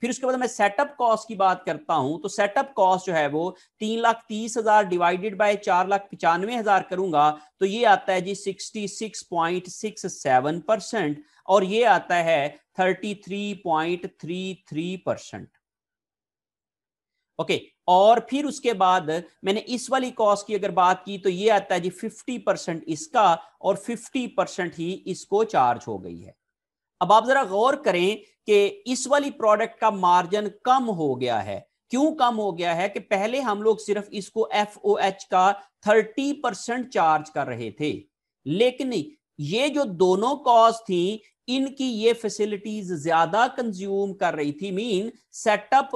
फिर उसके बाद मैं सेटअप कॉस्ट की बात करता हूं तो सेटअप कॉस्ट जो है वो तीन लाख तीस हजार डिवाइडेड बाय चार लाख पिचानवे हजार करूंगा तो ये आता है जी sixty six point six seven percent और ये आता है thirty three point three three percent okay और फिर उसके बाद मैंने इस वाली कॉस्ट की अगर बात की तो ये आता है जी फिफ्टी परसेंट इसका और फिफ्टी परसेंट ही इसको चार्ज हो गई है अब आप जरा गौर करें कि इस वाली प्रोडक्ट का मार्जिन कम हो गया है क्यों कम हो गया है कि पहले हम लोग सिर्फ इसको एफ ओ एच का थर्टी परसेंट चार्ज कर रहे थे लेकिन ये जो दोनों कॉज थी इनकी ये फैसिलिटीज ज्यादा कंज्यूम कर रही थी mean setup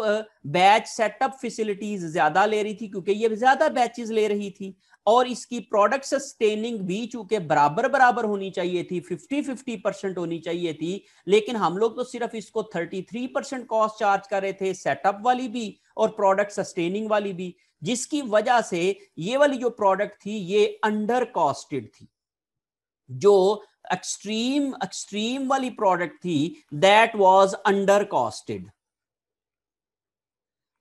batch setup facilities ज्यादा ले रही थी क्योंकि ये ज्यादा बैचेस ले रही थी और इसकी प्रोडक्ट सस्टेनिंग भी चूंकि बराबर बराबर होनी चाहिए थी 50 50 परसेंट होनी चाहिए थी लेकिन हम लोग तो सिर्फ इसको 33 परसेंट कॉस्ट चार्ज कर रहे थे सेटअप वाली भी और प्रोडक्ट सस्टेनिंग वाली भी जिसकी वजह से ये वाली जो प्रोडक्ट थी ये अंडर कॉस्टेड थी जो एक्सट्रीम एक्सट्रीम वाली प्रोडक्ट थी दैट वॉज अंडर कॉस्टेड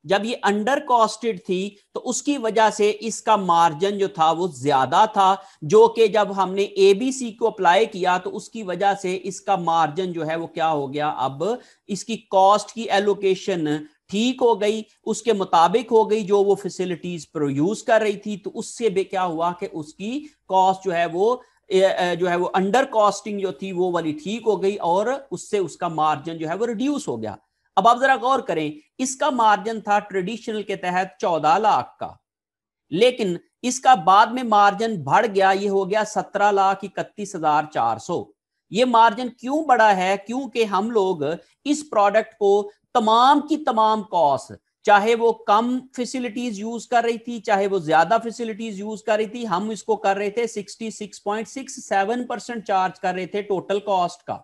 जब ये अंडर कॉस्टेड थी तो उसकी वजह से इसका मार्जिन जो था वो ज्यादा था जो कि जब हमने एबीसी को अप्लाई किया तो उसकी वजह से इसका मार्जिन जो है वो क्या हो गया अब इसकी कॉस्ट की एलोकेशन ठीक हो गई उसके मुताबिक हो गई जो वो फैसिलिटीज प्रोड्यूस कर रही थी तो उससे भी क्या हुआ कि उसकी कॉस्ट जो है वो जो है वो अंडर कॉस्टिंग जो थी वो वाली ठीक हो गई और उससे उसका मार्जिन जो है वो रिड्यूस हो गया अब आप जरा गौर करें इसका मार्जिन था ट्रेडिशनल के तहत चौदह लाख का लेकिन इसका बाद में मार्जिन बढ़ गया ये हो गया सत्रह लाख इकतीस हजार चार सौ ये मार्जिन क्यों बड़ा है क्योंकि हम लोग इस प्रोडक्ट को तमाम की तमाम कॉस्ट चाहे वो कम फैसिलिटीज यूज कर रही थी चाहे वो ज्यादा फैसिलिटीज यूज कर रही थी हम इसको कर रहे थे 66.67 परसेंट चार्ज कर रहे थे टोटल कॉस्ट का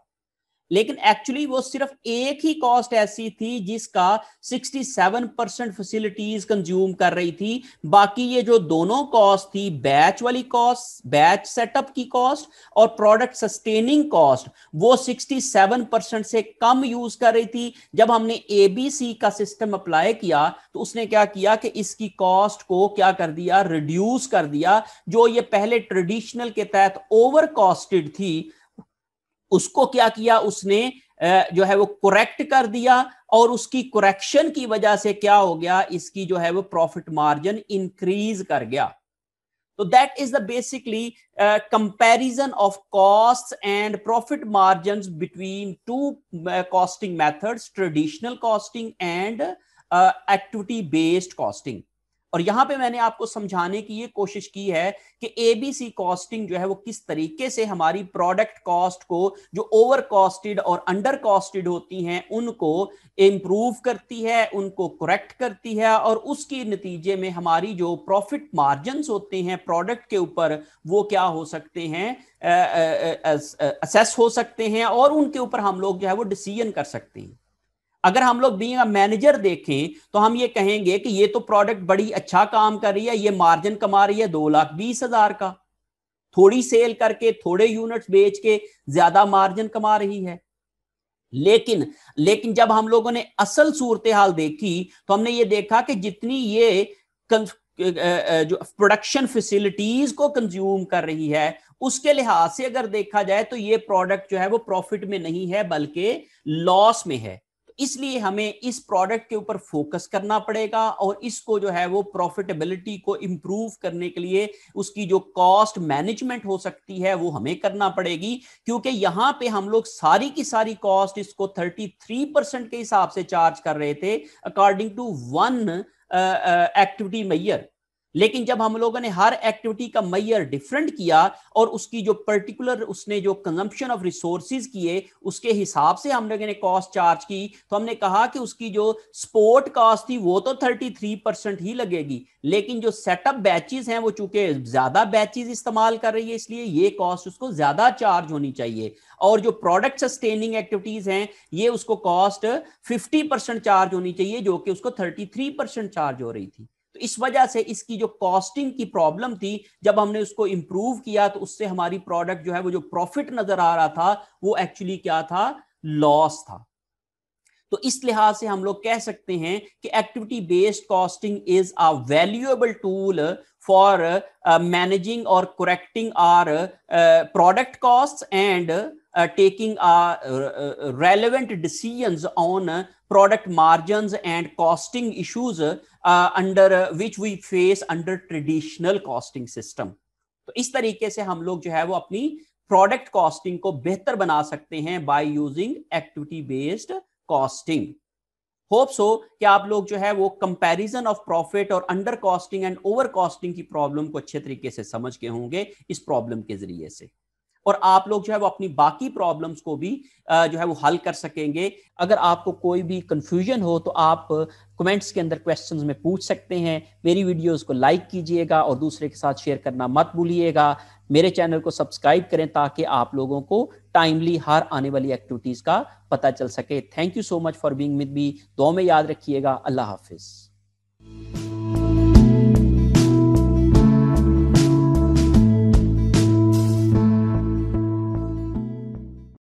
लेकिन एक्चुअली वो सिर्फ एक ही कॉस्ट ऐसी थी जिसका 67 परसेंट फैसिलिटीज कंज्यूम कर रही थी बाकी ये जो दोनों कॉस्ट थी बैच वाली कॉस्ट बैच सेटअप की कॉस्ट और प्रोडक्ट सस्टेनिंग कॉस्ट वो 67 परसेंट से कम यूज कर रही थी जब हमने एबीसी का सिस्टम अप्लाई किया तो उसने क्या किया कि इसकी कॉस्ट को क्या कर दिया रिड्यूस कर दिया जो ये पहले ट्रेडिशनल के तहत ओवर कॉस्टेड थी उसको क्या किया उसने जो है वो करेक्ट कर दिया और उसकी करेक्शन की वजह से क्या हो गया इसकी जो है वो प्रॉफिट मार्जिन इंक्रीज कर गया तो that is the basically comparison of cost and profit margin between two costing methods traditional costing and activity based costing और यहां पे मैंने आपको समझाने की ये कोशिश की है कि एबीसी कॉस्टिंग जो है वो किस तरीके से हमारी प्रोडक्ट कॉस्ट को जो ओवर कॉस्टेड और अंडर कॉस्टेड होती हैं उनको इंप्रूव करती है उनको करेक्ट करती है और उसके नतीजे में हमारी जो प्रॉफिट मार्जिन होते हैं प्रोडक्ट के ऊपर वो क्या हो सकते हैं असेस हो सकते हैं और उनके ऊपर हम लोग जो है वो डिसीजन कर सकते हैं अगर हम लोग बीइंग अ मैनेजर देखें तो हम ये कहेंगे कि ये तो प्रोडक्ट बड़ी अच्छा काम कर रही है ये मार्जिन कमा रही है दो लाख बीस हजार का थोड़ी सेल करके थोड़े यूनिट्स बेच के ज्यादा मार्जिन कमा रही है लेकिन लेकिन जब हम लोगों ने असल सूरत हाल देखी तो हमने ये देखा कि जितनी ये जो प्रोडक्शन फैसिलिटीज को कंज्यूम कर रही है उसके लिहाज से अगर देखा जाए तो ये प्रोडक्ट जो है वो प्रॉफिट में नहीं है बल्कि लॉस में है इसलिए हमें इस प्रोडक्ट के ऊपर फोकस करना पड़ेगा और इसको जो है वो प्रॉफिटेबिलिटी को इम्प्रूव करने के लिए उसकी जो कॉस्ट मैनेजमेंट हो सकती है वो हमें करना पड़ेगी क्योंकि यहाँ पे हम लोग सारी की सारी कॉस्ट इसको 33 परसेंट के हिसाब से चार्ज कर रहे थे according to one activity measure लेकिन जब हम लोगों ने हर एक्टिविटी का मैयर डिफरेंट किया और उसकी जो पर्टिकुलर उसने जो कंजम्पशन ऑफ रिसोर्सिस किए उसके हिसाब से हम लोगों ने कॉस्ट चार्ज की तो हमने कहा कि उसकी जो स्पोर्ट कॉस्ट थी वो तो 33 परसेंट ही लगेगी लेकिन जो सेटअप बैचेस हैं वो चूंकि ज्यादा बैचेज इस्तेमाल कर रही है इसलिए ये कॉस्ट उसको ज्यादा चार्ज होनी चाहिए और जो प्रोडक्ट सस्टेनिंग एक्टिविटीज हैं ये उसको कॉस्ट फिफ्टी परसेंट चार्ज होनी चाहिए जो कि उसको थर्टी परसेंट चार्ज हो रही थी तो इस वजह से इसकी जो कॉस्टिंग की प्रॉब्लम थी जब हमने उसको इंप्रूव किया तो उससे हमारी प्रोडक्ट जो है वो जो प्रॉफिट नजर आ रहा था वो एक्चुअली क्या था लॉस था तो इस लिहाज से हम लोग कह सकते हैं कि activity based costing is a valuable tool for managing और correcting our product cost and taking a relevant decisions on product margin and costing issues uh, under uh, which we face under traditional costing system. तो इस तरीके से हम लोग जो है वो अपनी प्रोडक्ट कॉस्टिंग को बेहतर बना सकते हैं by using activity based costing hope so कि आप लोग जो है वो कंपैरिजन ऑफ प्रॉफिट और under costing and over costing की प्रॉब्लम को अच्छे तरीके से समझ के होंगे इस प्रॉब्लम के जरिए से और आप लोग जो है वो अपनी बाकी प्रॉब्लम्स को भी जो है वो हल कर सकेंगे अगर आपको कोई भी कंफ्यूजन हो तो आप कमेंट्स के अंदर क्वेश्चंस में पूछ सकते हैं मेरी वीडियोस को लाइक कीजिएगा और दूसरे के साथ शेयर करना मत भूलिएगा मेरे चैनल को सब्सक्राइब करें ताकि आप लोगों को टाइमली हर आने वाली एक्टिविटीज़ का पता चल सके thank you so much for being मिथ बी दो में याद रखिएगा अल्लाह हाफिज़